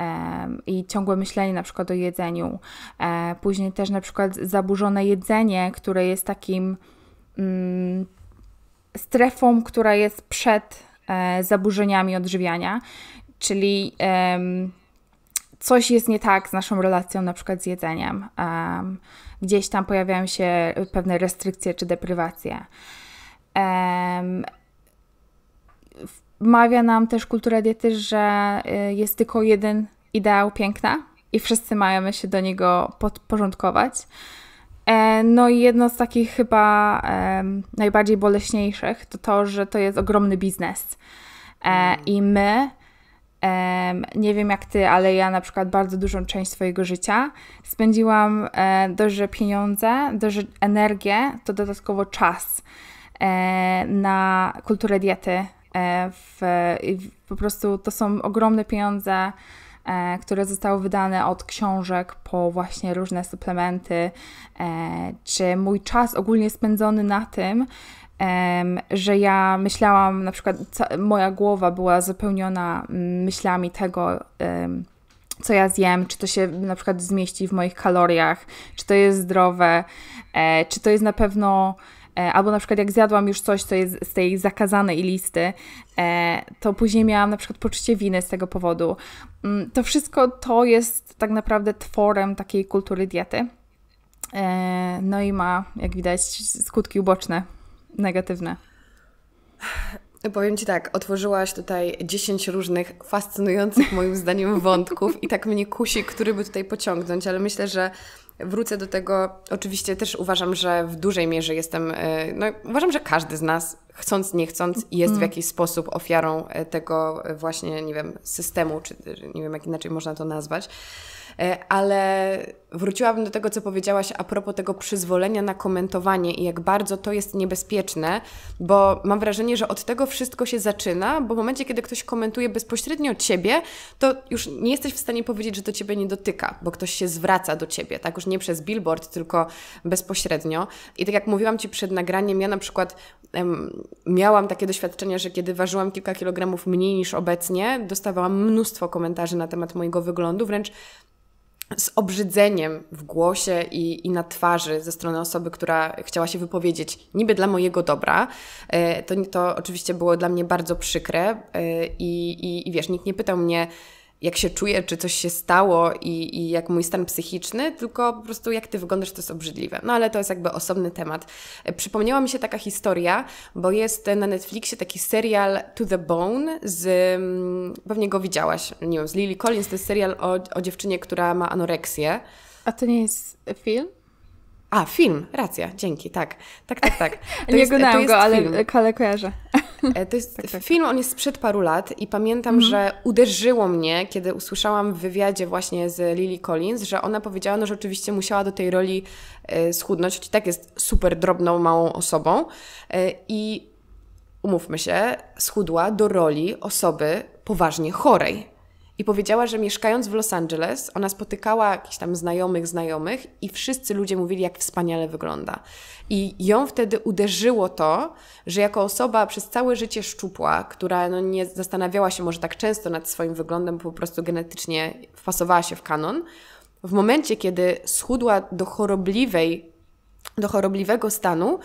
e, i ciągłe myślenie na przykład o jedzeniu. E, później też na przykład zaburzone jedzenie, które jest takim mm, strefą, która jest przed e, zaburzeniami odżywiania, czyli coś jest nie tak z naszą relacją na przykład z jedzeniem. Um, gdzieś tam pojawiają się pewne restrykcje czy deprywacje. Um, mawia nam też kultura diety, że y, jest tylko jeden ideał piękna i wszyscy mają się do niego podporządkować. E, no i jedno z takich chyba najbardziej boleśniejszych to to, że to jest ogromny biznes. E, mm. I my nie wiem jak ty, ale ja na przykład bardzo dużą część swojego życia spędziłam e, dość, że pieniądze, dość, że energię, to dodatkowo czas e, na kulturę diety. E, w, po prostu to są ogromne pieniądze, które zostały wydane od książek po właśnie różne suplementy, czy mój czas ogólnie spędzony na tym, że ja myślałam, na przykład moja głowa była zapełniona mm, myślami tego, co ja zjem, czy to się na przykład zmieści w moich kaloriach, czy to jest zdrowe, e, czy to jest na pewno e, albo na przykład jak zjadłam już coś, co jest z tej zakazanej listy, e, to później miałam na przykład poczucie winy z tego powodu. Mm, to wszystko to jest tak naprawdę tworem takiej kultury diety. No i ma, jak widać, skutki uboczne negatywne? Powiem Ci tak, otworzyłaś tutaj 10 różnych fascynujących moim zdaniem wątków i tak mnie kusi, który by tutaj pociągnąć, ale myślę, że wrócę do tego. Oczywiście też uważam, że w dużej mierze jestem, e, no uważam, że każdy z nas, chcąc, nie chcąc, jest w mhm. jakiś sposób ofiarą e, tego właśnie, nie wiem, systemu, czy nie wiem, jak inaczej można to nazwać, e, ale wróciłabym do tego, co powiedziałaś a propos tego przyzwolenia na komentowanie i jak bardzo to jest niebezpieczne, bo mam wrażenie, że od tego wszystko się zaczyna, bo w momencie, kiedy ktoś komentuje bezpośrednio ciebie, to już nie jesteś w stanie powiedzieć, że to ciebie nie dotyka, bo ktoś się zwraca do ciebie, tak? Już nie przez billboard, tylko bezpośrednio. I tak jak mówiłam ci przed nagraniem, ja na przykład em, miałam takie doświadczenia, że kiedy ważyłam kilka kilogramów mniej niż obecnie, dostawałam mnóstwo komentarzy na temat mojego wyglądu, wręcz z obrzydzeniem w głosie i, i, na twarzy ze strony osoby, która chciała się wypowiedzieć niby dla mojego dobra, e, to, to oczywiście było dla mnie bardzo przykre e, i, i, i wiesz, nikt nie pytał mnie, jak się czuję, czy coś się stało i, i jak mój stan psychiczny, tylko po prostu jak ty wyglądasz, to jest obrzydliwe. No ale to jest jakby osobny temat. E, przypomniała mi się taka historia, bo jest na Netflixie taki serial To the Bone z, mm, pewnie go widziałaś, nie wiem, z Lily Collins, to jest serial o, o dziewczynie, która ma anoreksję. A to nie jest film? A, film, racja, dzięki, tak. Tak, tak, tak. To nie oglądałam go, ale, ale kojarzę. E, to jest tak, tak. film, on jest sprzed paru lat i pamiętam, mm -hmm. że uderzyło mnie, kiedy usłyszałam w wywiadzie właśnie z Lily Collins, że ona powiedziała, no, że oczywiście musiała do tej roli e, schudnąć, choć i tak jest super drobną, małą osobą e, i umówmy się, schudła do roli osoby poważnie chorej i powiedziała, że mieszkając w Los Angeles, ona spotykała jakichś tam znajomych, znajomych i wszyscy ludzie mówili, jak wspaniale wygląda. I ją wtedy uderzyło to, że jako osoba przez całe życie szczupła, która no nie zastanawiała się może tak często nad swoim wyglądem, po prostu genetycznie wpasowała się w kanon, w momencie, kiedy schudła do chorobliwej, do chorobliwego stanu,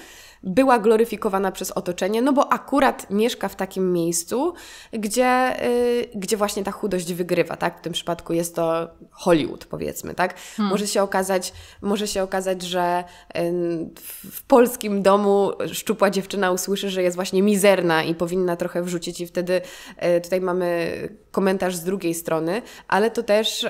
była gloryfikowana przez otoczenie, no bo akurat mieszka w takim miejscu, gdzie, yy, gdzie właśnie ta chudość wygrywa, tak? W tym przypadku jest to Hollywood, powiedzmy, tak? Hmm. Może, się okazać, może się okazać, że y, w polskim domu szczupła dziewczyna usłyszy, że jest właśnie mizerna i powinna trochę wrzucić i wtedy yy, tutaj mamy komentarz z drugiej strony, ale to też y,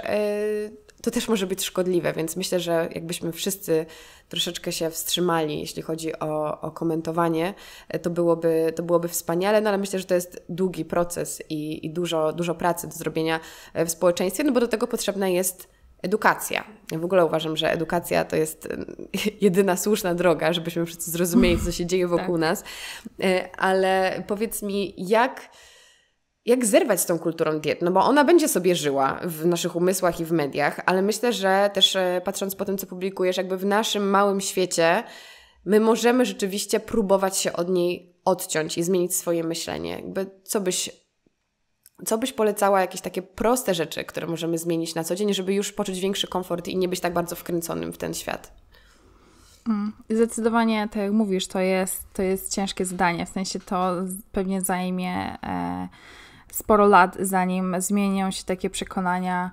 to też może być szkodliwe, więc myślę, że jakbyśmy wszyscy troszeczkę się wstrzymali, jeśli chodzi o, o komentowanie, e, to byłoby, to byłoby wspaniale, no ale myślę, że to jest długi proces i, i dużo, dużo pracy do zrobienia e, w społeczeństwie, no bo do tego potrzebna jest edukacja. Ja w ogóle uważam, że edukacja to jest mm, jedyna słuszna droga, żebyśmy wszyscy zrozumieli, co się dzieje wokół tak. nas. E, ale powiedz mi, jak jak zerwać z tą kulturą diet, no bo ona będzie sobie żyła w naszych umysłach i w mediach, ale myślę, że też e, patrząc po tym, co publikujesz, jakby w naszym małym świecie, my możemy rzeczywiście próbować się od niej odciąć i zmienić swoje myślenie. Jakby co byś. Co byś polecała, jakieś takie proste rzeczy, które możemy zmienić na co dzień, żeby już poczuć większy komfort i nie być tak bardzo wkręconym w ten świat? Mm, zdecydowanie, tak jak mówisz, to jest, to jest ciężkie zadanie. W sensie to pewnie zajmie. E sporo lat, zanim zmienią się takie przekonania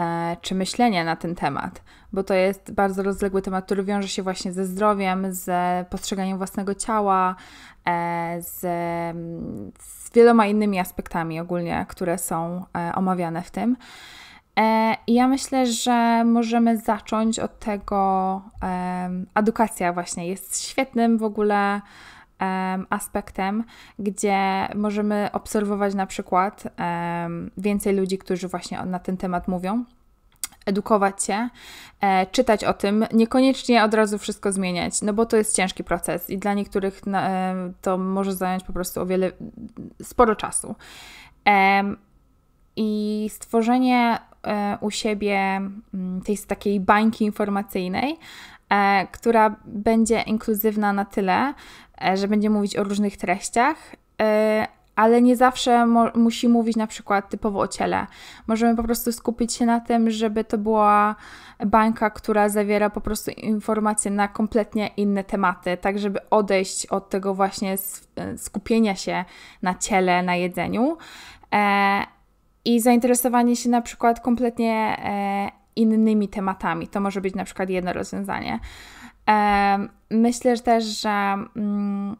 e, czy myślenie na ten temat, bo to jest bardzo rozległy temat, który wiąże się właśnie ze zdrowiem, z postrzeganiem własnego ciała, e, z, mm, z wieloma innymi aspektami ogólnie, które są e, omawiane w tym. I ja myślę, że możemy zacząć od tego, edukacja właśnie jest świetnym w ogóle aspektem, gdzie możemy obserwować na przykład więcej ludzi, którzy właśnie na ten temat mówią edukować się, e, czytać o tym, niekoniecznie od razu wszystko zmieniać, no bo to jest ciężki proces i dla niektórych e, to może zająć po prostu o wiele, sporo czasu. E, I stworzenie e, u siebie mm, tej takiej bańki informacyjnej E, która będzie inkluzywna na tyle, e, że będzie mówić o różnych treściach, e, ale nie zawsze mo- musi mówić na przykład typowo o ciele. Możemy po prostu skupić się na tym, żeby to była bańka, która zawiera po prostu informacje na kompletnie inne tematy, tak żeby odejść od tego właśnie skupienia się na ciele, na jedzeniu. i zainteresowanie się na przykład kompletnie innymi tematami. To może być na przykład jedno rozwiązanie. Myślę też, że mm,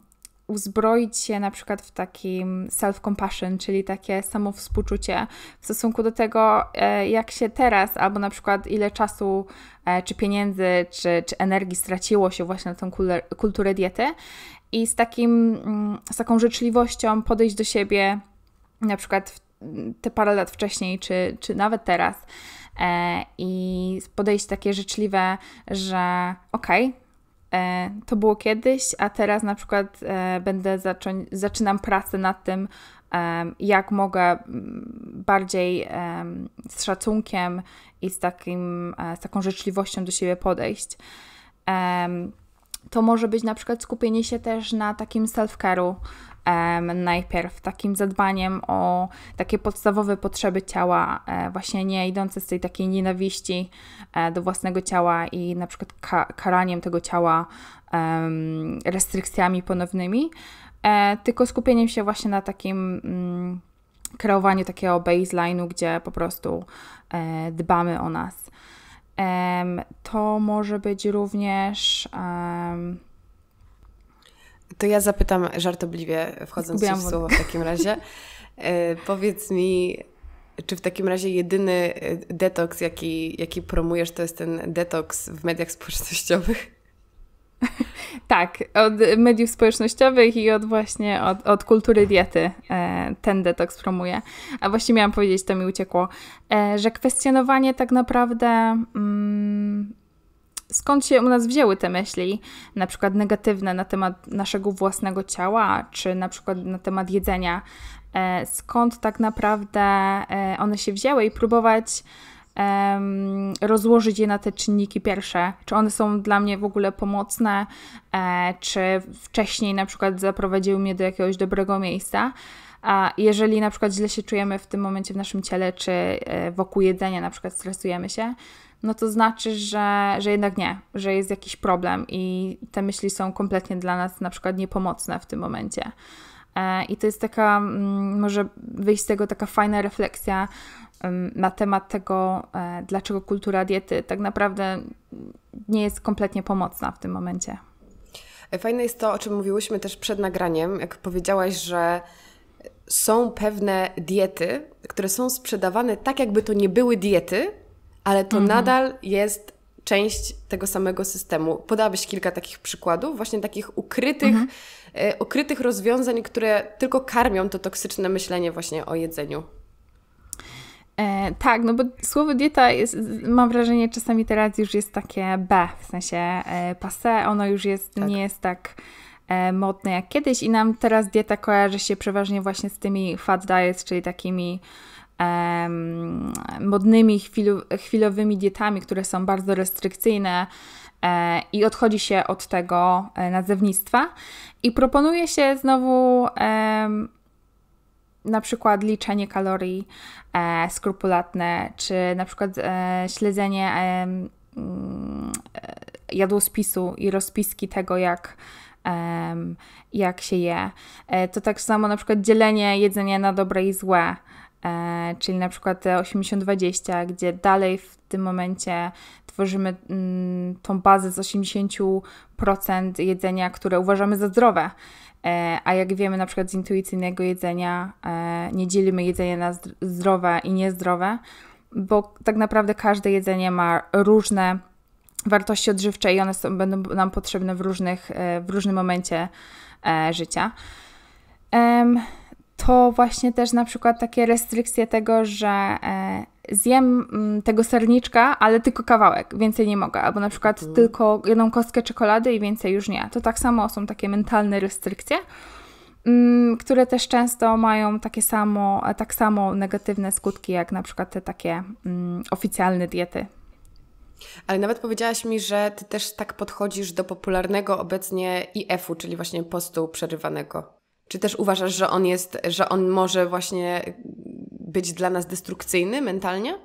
uzbroić się na przykład w takim self-compassion, czyli takie samowspółczucie w stosunku do tego, e, jak się teraz, albo na przykład ile czasu, e, czy pieniędzy, czy, czy energii straciło się właśnie na tą kulturę diety i z, takim, mm, z taką życzliwością podejść do siebie na przykład te parę lat wcześniej, czy, czy nawet teraz E, i podejść takie życzliwe, że okej, okay, e, to było kiedyś, a teraz na przykład e, będę zaczynam pracę nad tym, jak mogę bardziej z szacunkiem i z, takim, z taką życzliwością do siebie podejść to może być na przykład skupienie się też na takim self-care'u, um, najpierw takim zadbaniem o takie podstawowe potrzeby ciała, e, właśnie nie idące z tej takiej nienawiści e, do własnego ciała i na przykład ka karaniem tego ciała um, restrykcjami ponownymi, e, tylko skupieniem się właśnie na takim mm, kreowaniu takiego baseline'u, gdzie po prostu e, dbamy o nas. To może być również. Um... To ja zapytam żartobliwie, wchodząc Zgubiłam w słowo w takim razie. E, powiedz mi, czy w takim razie jedyny e, detoks, jaki, jaki promujesz, to jest ten detoks w mediach społecznościowych? tak, od mediów społecznościowych i od właśnie od, od kultury diety e, ten detoks promuje. A właśnie miałam powiedzieć, to mi uciekło, e, że kwestionowanie tak naprawdę. Mm, skąd się u nas wzięły te myśli, na przykład negatywne na temat naszego własnego ciała, czy na przykład na temat jedzenia, e, skąd tak naprawdę e, one się wzięły i próbować rozłożyć je na te czynniki pierwsze, czy one są dla mnie w ogóle pomocne, e, czy wcześniej na przykład zaprowadziły mnie do jakiegoś dobrego miejsca. A jeżeli na przykład źle się czujemy w tym momencie w naszym ciele, czy e, wokół jedzenia na przykład stresujemy się, no to znaczy, że, że jednak nie, że jest jakiś problem i te myśli są kompletnie dla nas na przykład niepomocne w tym momencie. E, I to jest taka, mm, może wyjść z tego taka fajna refleksja, na temat tego, e, dlaczego kultura diety tak naprawdę nie jest kompletnie pomocna w tym momencie. E, fajne jest to, o czym mówiłyśmy też przed nagraniem, jak powiedziałaś, że są pewne diety, które są sprzedawane tak, jakby to nie były diety, ale to mhm. nadal jest część tego samego systemu. Podałabyś kilka takich przykładów, właśnie takich ukrytych, mhm. E, ukrytych rozwiązań, które tylko karmią to toksyczne myślenie właśnie o jedzeniu. E, tak, no bo słowo dieta jest, mam wrażenie, czasami teraz już jest takie B, w sensie e, passe, ono już jest, tak. nie jest tak e, modne jak kiedyś i nam teraz dieta kojarzy się przeważnie właśnie z tymi fat diets, czyli takimi modnymi, chwilu, chwilowymi dietami, które są bardzo restrykcyjne, e, i odchodzi się od tego e, nazewnictwa. I proponuje się znowu na przykład liczenie kalorii e, skrupulatne, czy na przykład e, śledzenie e, mm, e jadłospisu i rozpiski tego, jak, e, jak się je. E, to tak samo na przykład dzielenie jedzenia na dobre i złe, czyli na przykład 80-20, gdzie dalej w tym momencie tworzymy mm, tą bazę z 80% jedzenia, które uważamy za zdrowe. E, a jak wiemy na przykład z intuicyjnego jedzenia, e, nie dzielimy jedzenia na zdrowe i niezdrowe, bo tak naprawdę każde jedzenie ma różne wartości odżywcze i one są, będą nam potrzebne w, różnych, e, w różnym momencie życia. To właśnie też na przykład takie restrykcje tego, że zjem mm, tego serniczka, ale tylko kawałek, więcej nie mogę. Albo na przykład mhm. tylko jedną kostkę czekolady i więcej już nie. To tak samo są takie mentalne restrykcje, mm, które też często mają takie samo, tak samo negatywne skutki, jak na przykład te takie mm, oficjalne diety. Ale nawet powiedziałaś mi, że ty też tak podchodzisz do popularnego obecnie IF-u, czyli właśnie postu przerywanego. Czy też uważasz, że on jest, że on może właśnie być dla nas destrukcyjny mentalnie?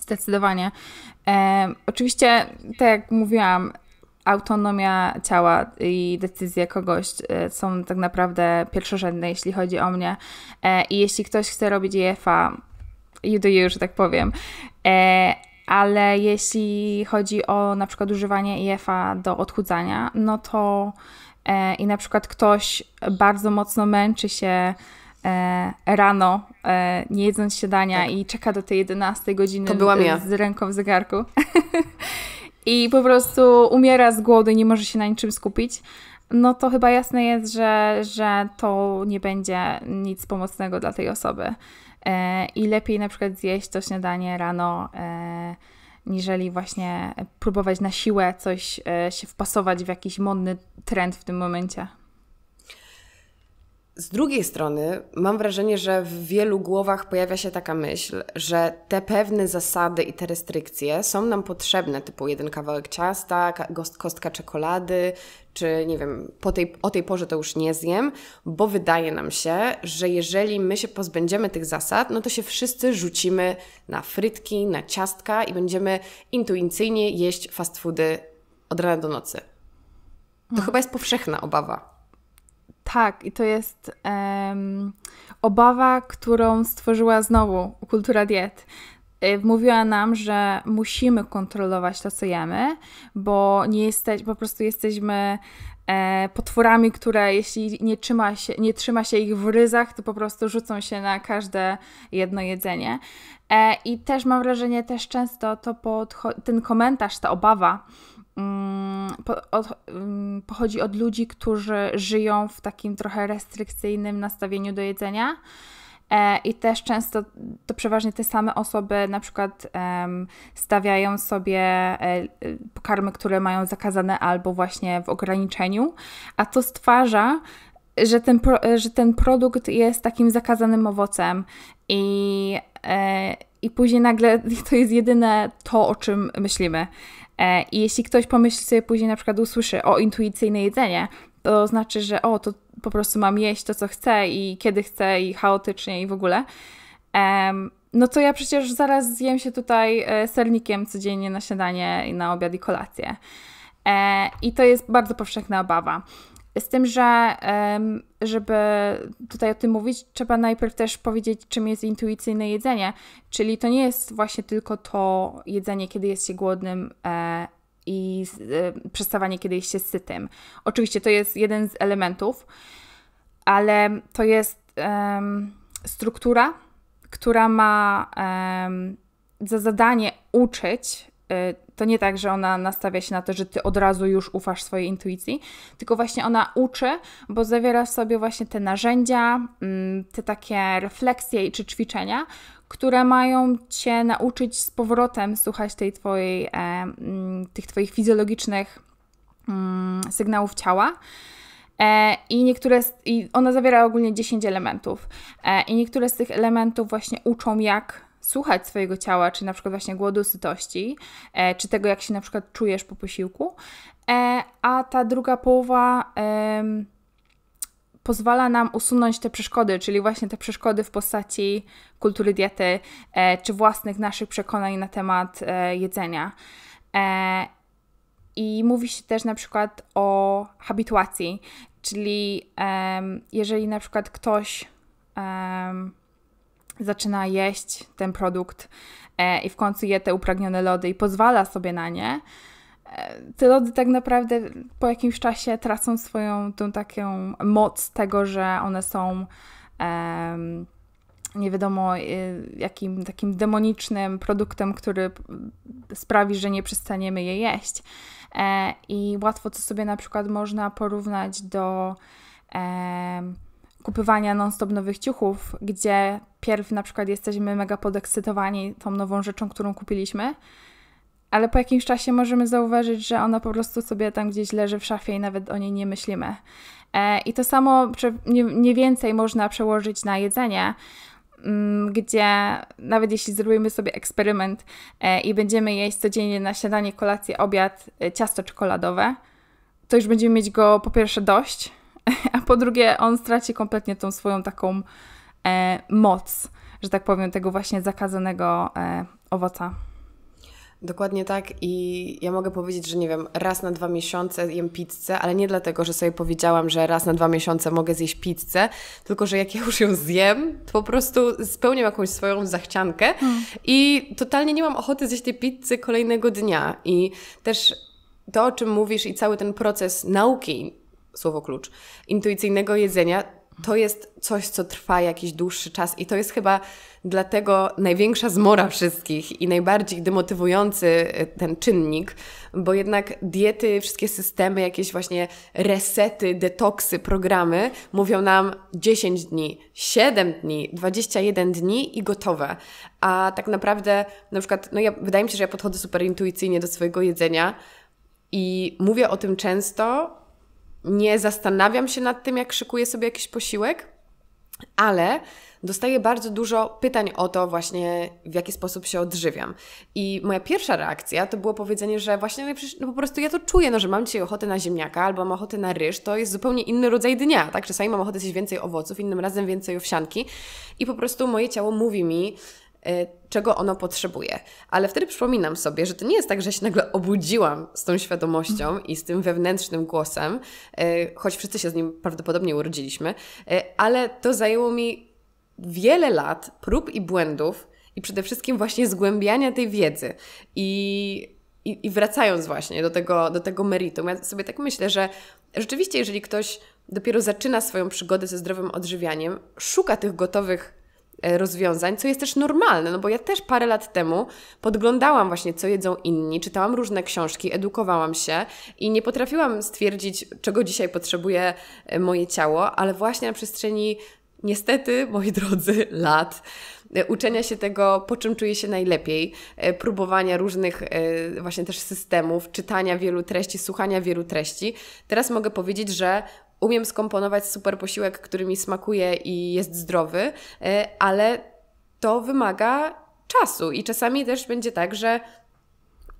Zdecydowanie. E, oczywiście, tak jak mówiłam, autonomia ciała i decyzje kogoś e, są tak naprawdę pierwszorzędne, jeśli chodzi o mnie. E, I jeśli ktoś chce robić EFA, you do you, że tak powiem. E, ale jeśli chodzi o na przykład używanie IF-a e do odchudzania, no to e, i na przykład ktoś bardzo mocno męczy się E, rano, e, nie jedząc śniadania tak. i czeka do tej 11 godziny to byłam ja. z ręką w zegarku. I po prostu umiera z głodu i nie może się na niczym skupić. No to chyba jasne jest, że, że to nie będzie nic pomocnego dla tej osoby. E, I lepiej na przykład zjeść to śniadanie rano, niżeli właśnie próbować na siłę coś się wpasować w jakiś modny trend w tym momencie. Z drugiej strony mam wrażenie, że w wielu głowach pojawia się taka myśl, że te pewne zasady i te restrykcje są nam potrzebne, typu jeden kawałek ciasta, kostka czekolady, czy nie wiem, po tej, o tej porze to już nie zjem, bo wydaje nam się, że jeżeli my się pozbędziemy tych zasad, no to się wszyscy rzucimy na frytki, na ciastka i będziemy intuicyjnie jeść fast foody od rana do nocy. To hmm. chyba jest powszechna obawa. Tak, i to jest um, obawa, którą stworzyła znowu kultura diet. E, mówiła nam, że musimy kontrolować to, co jemy, bo nie jesteś, po prostu jesteśmy e, potworami, które jeśli nie trzyma, się, nie trzyma się ich w ryzach, to po prostu rzucą się na każde jedno jedzenie. E, I też mam wrażenie, też często to ten komentarz, ta obawa, Mm, po, od, mm, pochodzi od ludzi, którzy żyją w takim trochę restrykcyjnym nastawieniu do jedzenia. E, I też często to przeważnie te same osoby na przykład um, stawiają sobie pokarmy, e, e, które mają zakazane albo właśnie w ograniczeniu, a to stwarza, że ten, pro, że ten produkt jest takim zakazanym owocem i, e, i później nagle to jest jedyne to, o czym myślimy. E, I jeśli ktoś pomyśli sobie później, na przykład usłyszy o intuicyjne jedzenie, to znaczy, że o, to po prostu mam jeść to, co chcę i kiedy chcę i chaotycznie i w ogóle. Um, no to ja przecież zaraz zjem się tutaj e, sernikiem codziennie na śniadanie, na obiad i kolację. E, I to jest bardzo powszechna obawa. Z tym, że żeby tutaj o tym mówić, trzeba najpierw też powiedzieć, czym jest intuicyjne jedzenie. Czyli to nie jest właśnie tylko to jedzenie, kiedy jest się głodnym e, i e, przestawanie, kiedy jest się sytym. Oczywiście to jest jeden z elementów, ale to jest struktura, która ma za zadanie uczyć y, to nie tak, że ona nastawia się na to, że ty od razu już ufasz swojej intuicji, tylko właśnie ona uczy, bo zawiera w sobie właśnie te narzędzia, mm, te takie refleksje czy ćwiczenia, które mają cię nauczyć z powrotem słuchać tej twojej, e, mm, tych twoich fizjologicznych mm, sygnałów ciała. E, I niektóre, z, i ona zawiera ogólnie 10 elementów. E, I niektóre z tych elementów właśnie uczą, jak słuchać swojego ciała, czy na przykład właśnie głodu, sytości, e, czy tego, jak się na przykład czujesz po posiłku. E, a ta druga połowa pozwala nam usunąć te przeszkody, czyli właśnie te przeszkody w postaci kultury diety, e, czy własnych naszych przekonań na temat jedzenia. I mówi się też na przykład o habituacji, czyli jeżeli na przykład ktoś zaczyna jeść ten produkt e, i w końcu je te upragnione lody i pozwala sobie na nie, e, te lody tak naprawdę po jakimś czasie tracą swoją tą taką moc tego, że one są nie wiadomo e, jakim takim demonicznym produktem, który sprawi, że nie przestaniemy je jeść. E, I łatwo to sobie na przykład można porównać do kupywania non-stop nowych ciuchów, gdzie pierw na przykład jesteśmy mega podekscytowani tą nową rzeczą, którą kupiliśmy, ale po jakimś czasie możemy zauważyć, że ona po prostu sobie tam gdzieś leży w szafie i nawet o niej nie myślimy. E, I to samo, nie więcej można przełożyć na jedzenie, mm, gdzie nawet jeśli zrobimy sobie eksperyment e, i będziemy jeść codziennie na śniadanie, kolację, obiad e, ciasto czekoladowe, to już będziemy mieć go po pierwsze dość, a po drugie on straci kompletnie tą swoją taką e, moc, że tak powiem, tego właśnie zakazanego e, owoca. Dokładnie tak i ja mogę powiedzieć, że nie wiem, raz na dwa miesiące jem pizzę, ale nie dlatego, że sobie powiedziałam, że raz na dwa miesiące mogę zjeść pizzę, tylko że jak ja już ją zjem, to po prostu spełnię jakąś swoją zachciankę hmm. i totalnie nie mam ochoty zjeść tej pizzy kolejnego dnia. I też to, o czym mówisz i cały ten proces nauki słowo klucz, intuicyjnego jedzenia, to jest coś, co trwa jakiś dłuższy czas i to jest chyba dlatego największa zmora wszystkich i najbardziej demotywujący e, ten czynnik, bo jednak diety, wszystkie systemy, jakieś właśnie resety, detoksy, programy mówią nam 10 dni, 7 dni, 21 dni i gotowe. A tak naprawdę, na przykład, no ja, wydaje mi się, że ja podchodzę super intuicyjnie do swojego jedzenia i mówię o tym często, nie zastanawiam się nad tym, jak szykuję sobie jakiś posiłek, ale dostaję bardzo dużo pytań o to właśnie, w jaki sposób się odżywiam. I moja pierwsza reakcja to było powiedzenie, że właśnie no, no, po prostu ja to czuję, no, że mam dzisiaj ochotę na ziemniaka albo mam ochotę na ryż, to jest zupełnie inny rodzaj dnia, tak? Czasami mam ochotę zjeść więcej owoców, innym razem więcej owsianki i po prostu moje ciało mówi mi, Y, czego ono potrzebuje. Ale wtedy przypominam sobie, że to nie jest tak, że się nagle obudziłam z tą świadomością i z tym wewnętrznym głosem, y, choć wszyscy się z nim prawdopodobnie urodziliśmy, y, ale to zajęło mi wiele lat prób i błędów i przede wszystkim właśnie zgłębiania tej wiedzy. I, i, i wracając właśnie do tego, do tego meritum, ja sobie tak myślę, że rzeczywiście, jeżeli ktoś dopiero zaczyna swoją przygodę ze zdrowym odżywianiem, szuka tych gotowych E, rozwiązań, co jest też normalne, no bo ja też parę lat temu podglądałam właśnie, co jedzą inni, czytałam różne książki, edukowałam się i nie potrafiłam stwierdzić, czego dzisiaj potrzebuje e, moje ciało, ale właśnie na przestrzeni niestety, moi drodzy, lat e, uczenia się tego, po czym czuję się najlepiej, próbowania różnych właśnie też systemów, czytania wielu treści, słuchania wielu treści. Teraz mogę powiedzieć, że umiem skomponować super posiłek, który mi smakuje i jest zdrowy, e, ale to wymaga czasu i czasami też będzie tak, że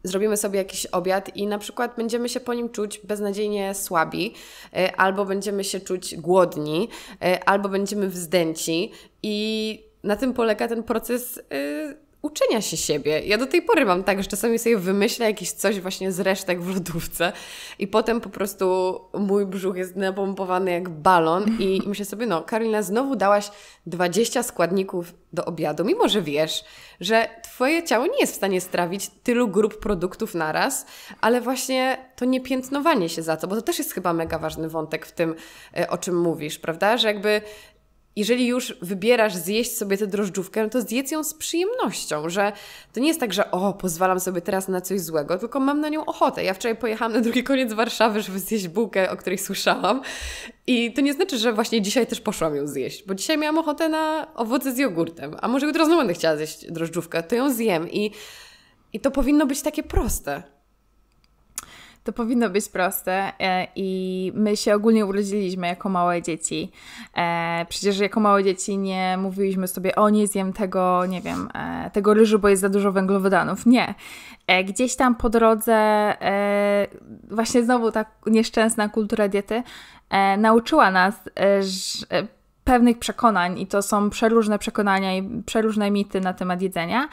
zrobimy sobie jakiś obiad i na przykład będziemy się po nim czuć beznadziejnie słabi, e, albo będziemy się czuć głodni, e, albo będziemy wzdęci i na tym polega ten proces uczenia się siebie. Ja do tej pory mam tak, że czasami sobie wymyślę jakieś coś właśnie z resztek w lodówce i potem po prostu mój brzuch jest napompowany jak balon i myślę sobie, no Karolina, znowu dałaś 20 składników do obiadu, mimo że wiesz, że twoje ciało nie jest w stanie strawić tylu grup produktów naraz, ale właśnie to niepiętnowanie się za to, bo to też jest chyba mega ważny wątek w tym, e, o czym mówisz, prawda? Że jakby jeżeli już wybierasz zjeść sobie tę drożdżówkę, no to zjedz ją z przyjemnością, że to nie jest tak, że o, pozwalam sobie teraz na coś złego, tylko mam na nią ochotę. Ja wczoraj pojechałam na drugi koniec Warszawy, żeby zjeść bułkę, o której słyszałam i to nie znaczy, że właśnie dzisiaj też poszłam ją zjeść, bo dzisiaj miałam ochotę na owoce z jogurtem, a może jutro znowu będę chciała zjeść drożdżówkę, to ją zjem i, i to powinno być takie proste. To powinno być proste e, i my się ogólnie urodziliśmy jako małe dzieci. E, przecież jako małe dzieci nie mówiliśmy sobie, o nie zjem tego, nie wiem, e, tego ryżu, bo jest za dużo węglowodanów. Nie. Gdzieś tam po drodze właśnie znowu ta nieszczęsna kultura diety nauczyła nas, że pewnych przekonań i to są przeróżne przekonania i przeróżne mity na temat jedzenia.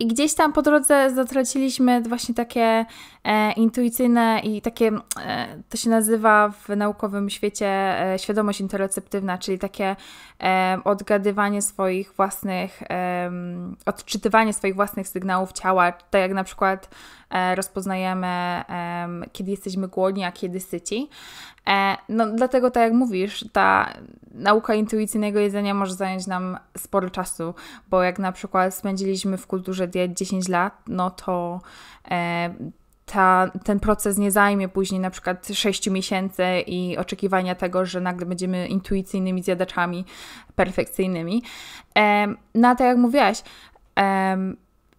I gdzieś tam po drodze zatraciliśmy właśnie takie e, intuicyjne i takie, e, to się nazywa w naukowym świecie e, świadomość interoceptywna, czyli takie e, odgadywanie swoich własnych, odczytywanie swoich własnych sygnałów ciała, tak jak na przykład E, rozpoznajemy, kiedy jesteśmy głodni, a kiedy syci. E, no, dlatego, tak jak mówisz, ta nauka intuicyjnego jedzenia może zająć nam sporo czasu, bo jak na przykład spędziliśmy w kulturze diet 10 lat, no to e, ta, ten proces nie zajmie później na przykład 6 miesięcy i oczekiwania tego, że nagle będziemy intuicyjnymi zjadaczami perfekcyjnymi. no a tak jak mówiłaś,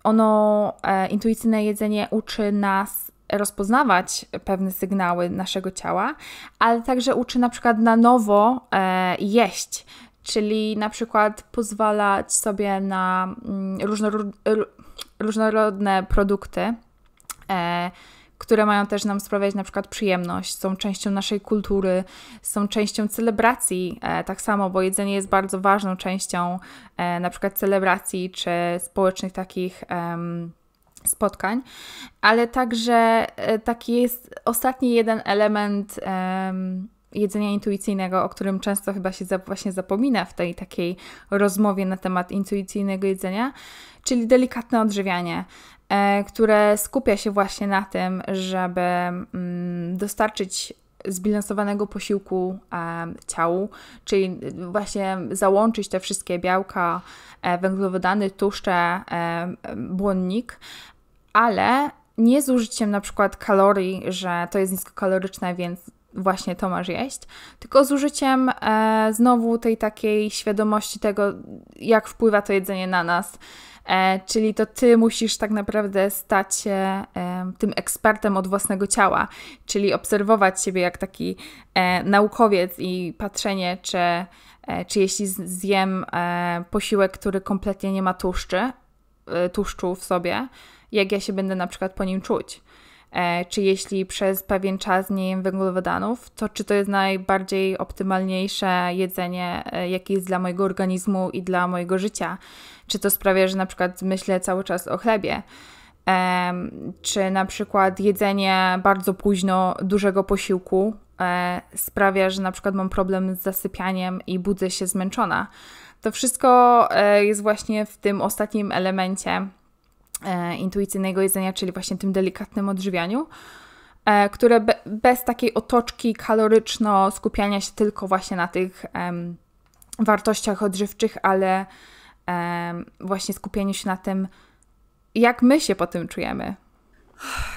ono, e, intuicyjne jedzenie uczy nas rozpoznawać pewne sygnały naszego ciała, ale także uczy na przykład na nowo e, jeść, czyli na przykład pozwalać sobie na mm, różnorodne produkty e, które mają też nam sprawiać na przykład przyjemność, są częścią naszej kultury, są częścią celebracji e, tak samo, bo jedzenie jest bardzo ważną częścią e, na przykład celebracji czy społecznych takich. spotkań, ale także e, taki jest ostatni jeden element jedzenia intuicyjnego, o którym często chyba się właśnie zapomina w tej takiej rozmowie na temat intuicyjnego jedzenia, czyli delikatne odżywianie. E, które skupia się właśnie na tym, żeby mm, dostarczyć zbilansowanego posiłku e, ciału, czyli właśnie załączyć te wszystkie białka, e, węglowodany, tłuszcze, błonnik, ale nie z użyciem na przykład kalorii, że to jest niskokaloryczne, więc właśnie to masz jeść, tylko z użyciem e, znowu tej takiej świadomości tego, jak wpływa to jedzenie na nas, E, czyli to ty musisz tak naprawdę stać się e, tym ekspertem od własnego ciała, czyli obserwować siebie jak taki e, naukowiec i patrzenie, czy, czy jeśli zjem posiłek, który kompletnie nie ma tłuszczy, tłuszczu w sobie, jak ja się będę na przykład po nim czuć. E, czy jeśli przez pewien czas nie jem węglowodanów, to czy to jest najbardziej optymalniejsze jedzenie, e, jakie jest dla mojego organizmu i dla mojego życia? Czy to sprawia, że na przykład myślę cały czas o chlebie? Czy na przykład jedzenie bardzo późno dużego posiłku e, sprawia, że na przykład mam problem z zasypianiem i budzę się zmęczona? To wszystko jest właśnie w tym ostatnim elemencie, E, intuicyjnego jedzenia, czyli właśnie tym delikatnym odżywianiu, e, które be, bez takiej otoczki kaloryczno skupiania się tylko właśnie na tych wartościach odżywczych, ale właśnie skupieniu się na tym, jak my się po tym czujemy.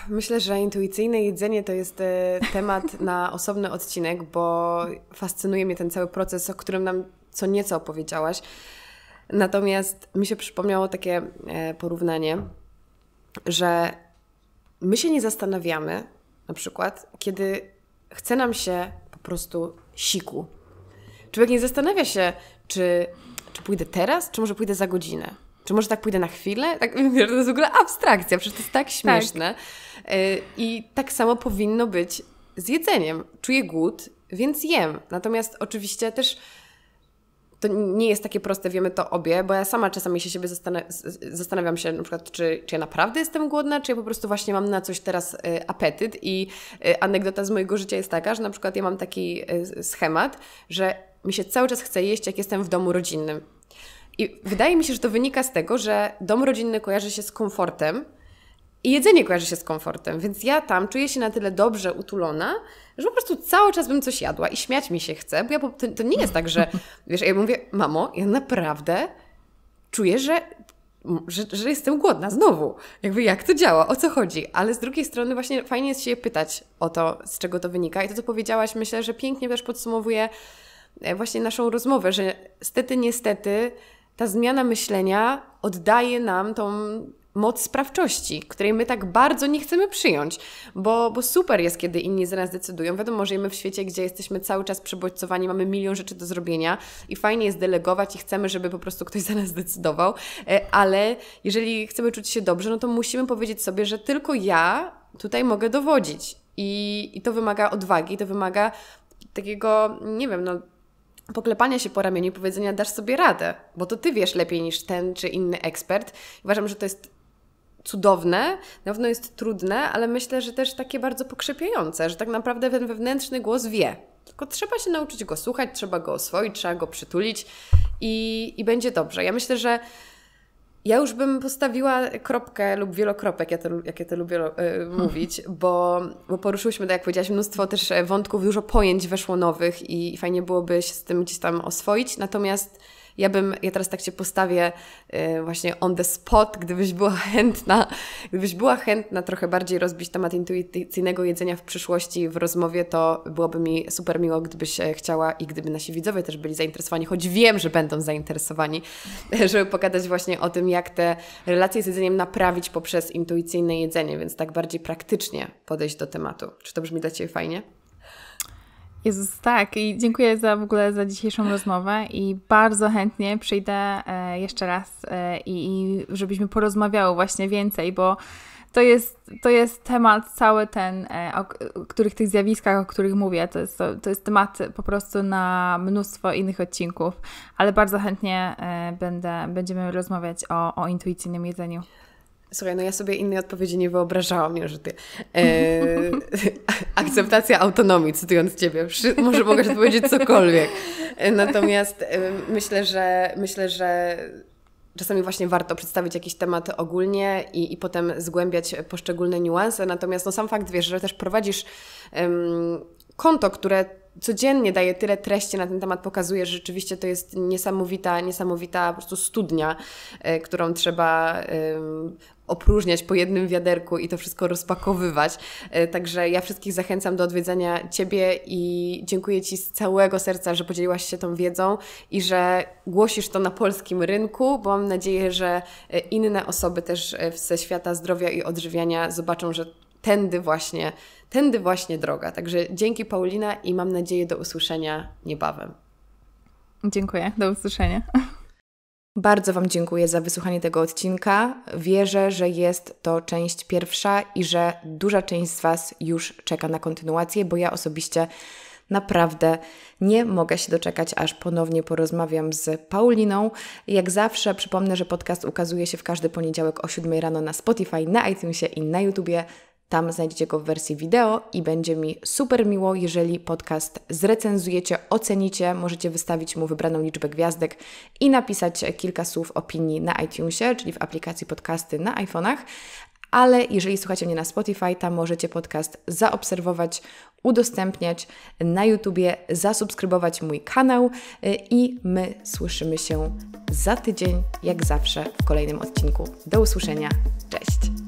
Myślę, że intuicyjne jedzenie to jest e, temat na osobny odcinek, bo fascynuje mnie ten cały proces, o którym nam co nieco opowiedziałaś. Natomiast mi się przypomniało takie e, porównanie, że my się nie zastanawiamy, na przykład, kiedy chce nam się po prostu siku. Człowiek nie zastanawia się, czy, czy pójdę teraz, czy może pójdę za godzinę. Czy może tak pójdę na chwilę? Tak, to jest w ogóle abstrakcja, przecież to jest tak, tak. śmieszne. Tak. I tak samo powinno być z jedzeniem. Czuję głód, więc jem. Natomiast oczywiście też to nie jest takie proste, wiemy to obie, bo ja sama czasami się siebie zastanawiam, zastanawiam się na przykład, czy, czy ja naprawdę jestem głodna, czy ja po prostu właśnie mam na coś teraz y, apetyt i y, anegdota z mojego życia jest taka, że na przykład ja mam taki y, schemat, że mi się cały czas chce jeść, jak jestem w domu rodzinnym. I wydaje mi się, że to wynika z tego, że dom rodzinny kojarzy się z komfortem, i jedzenie kojarzy się z komfortem, więc ja tam czuję się na tyle dobrze utulona, że po prostu cały czas bym coś jadła i śmiać mi się chce, bo ja, to, to nie jest tak, że wiesz, ja mówię, mamo, ja naprawdę czuję, że że, że, jestem głodna znowu. Jakby jak to działa, o co chodzi? Ale z drugiej strony właśnie fajnie jest się pytać o to, z czego to wynika. I to, co powiedziałaś, myślę, że pięknie też podsumowuje e, właśnie naszą rozmowę, że stety, niestety ta zmiana myślenia oddaje nam tą moc sprawczości, której my tak bardzo nie chcemy przyjąć, bo, bo super jest, kiedy inni za nas decydują. Wiadomo, żyjemy w świecie, gdzie jesteśmy cały czas przebodźcowani, mamy milion rzeczy do zrobienia i fajnie jest delegować i chcemy, żeby po prostu ktoś za nas decydował, e, ale jeżeli chcemy czuć się dobrze, no to musimy powiedzieć sobie, że tylko ja tutaj mogę dowodzić. I, i to wymaga odwagi, to wymaga takiego, nie wiem, no poklepania się po ramieniu i powiedzenia, dasz sobie radę, bo to ty wiesz lepiej niż ten czy inny ekspert. Uważam, że to jest cudowne, na pewno jest trudne, ale myślę, że też takie bardzo pokrzepiające, że tak naprawdę ten wewnętrzny głos wie. Tylko trzeba się nauczyć go słuchać, trzeba go oswoić, trzeba go przytulić i, i będzie dobrze. Ja myślę, że ja już bym postawiła kropkę lub wielokropek, ja to, jak ja to lubię e, mówić, hmm. bo, bo poruszyłyśmy, tak jak powiedziałaś, mnóstwo też e, wątków, dużo pojęć weszło nowych i fajnie byłoby się z tym gdzieś tam oswoić. Natomiast ja bym, ja teraz tak Cię postawię e, właśnie on the spot, gdybyś była chętna, gdybyś była chętna trochę bardziej rozbić temat intuicyjnego jedzenia w przyszłości w rozmowie, to byłoby mi super miło, gdybyś e, chciała i gdyby nasi widzowie też byli zainteresowani, choć wiem, że będą zainteresowani, żeby pogadać właśnie o tym, jak te relacje z jedzeniem naprawić poprzez intuicyjne jedzenie, więc tak bardziej praktycznie podejść do tematu. Czy to brzmi dla Ciebie fajnie? Jezus, tak. I dziękuję za w ogóle za dzisiejszą rozmowę i bardzo chętnie przyjdę e, jeszcze raz e, i, i żebyśmy porozmawiały właśnie więcej, bo to jest, to jest temat cały ten, e, o których tych zjawiskach, o których mówię, to jest, to, to jest temat po prostu na mnóstwo innych odcinków, ale bardzo chętnie będę, będziemy rozmawiać o, o intuicyjnym jedzeniu. Słuchaj, no ja sobie innej odpowiedzi nie wyobrażałam, nie, że ty. E, akceptacja autonomii, cytując ciebie. Wszy, może mogę powiedzieć cokolwiek. Natomiast e, myślę, że myślę, że czasami właśnie warto przedstawić jakiś temat ogólnie i, i potem zgłębiać poszczególne niuanse. Natomiast no, sam fakt wiesz, że też prowadzisz em, konto, które codziennie daje tyle treści na ten temat, pokazuje, że rzeczywiście to jest niesamowita, niesamowita po prostu studnia, e, którą trzeba e, opróżniać po jednym wiaderku i to wszystko rozpakowywać. E, także ja wszystkich zachęcam do odwiedzania Ciebie i dziękuję Ci z całego serca, że podzieliłaś się tą wiedzą i że głosisz to na polskim rynku, bo mam nadzieję, że e, inne osoby też e, ze świata zdrowia i odżywiania zobaczą, że tędy właśnie, tędy właśnie droga. Także dzięki Paulina i mam nadzieję do usłyszenia niebawem. Dziękuję, do usłyszenia. Bardzo Wam dziękuję za wysłuchanie tego odcinka. Wierzę, że jest to część pierwsza i że duża część z Was już czeka na kontynuację, bo ja osobiście naprawdę nie mogę się doczekać, aż ponownie porozmawiam z Pauliną. Jak zawsze przypomnę, że podcast ukazuje się w każdy poniedziałek o 7 rano na Spotify, na iTunesie i na YouTubie. Tam znajdziecie go w wersji wideo i będzie mi super miło, jeżeli podcast zrecenzujecie, ocenicie, możecie wystawić mu wybraną liczbę gwiazdek i napisać kilka słów opinii na iTunesie, czyli w aplikacji podcasty na iPhone'ach. Ale jeżeli słuchacie mnie na Spotify, tam możecie podcast zaobserwować, udostępniać, na YouTubie zasubskrybować mój kanał y, i my słyszymy się za tydzień, jak zawsze, w kolejnym odcinku. Do usłyszenia, cześć!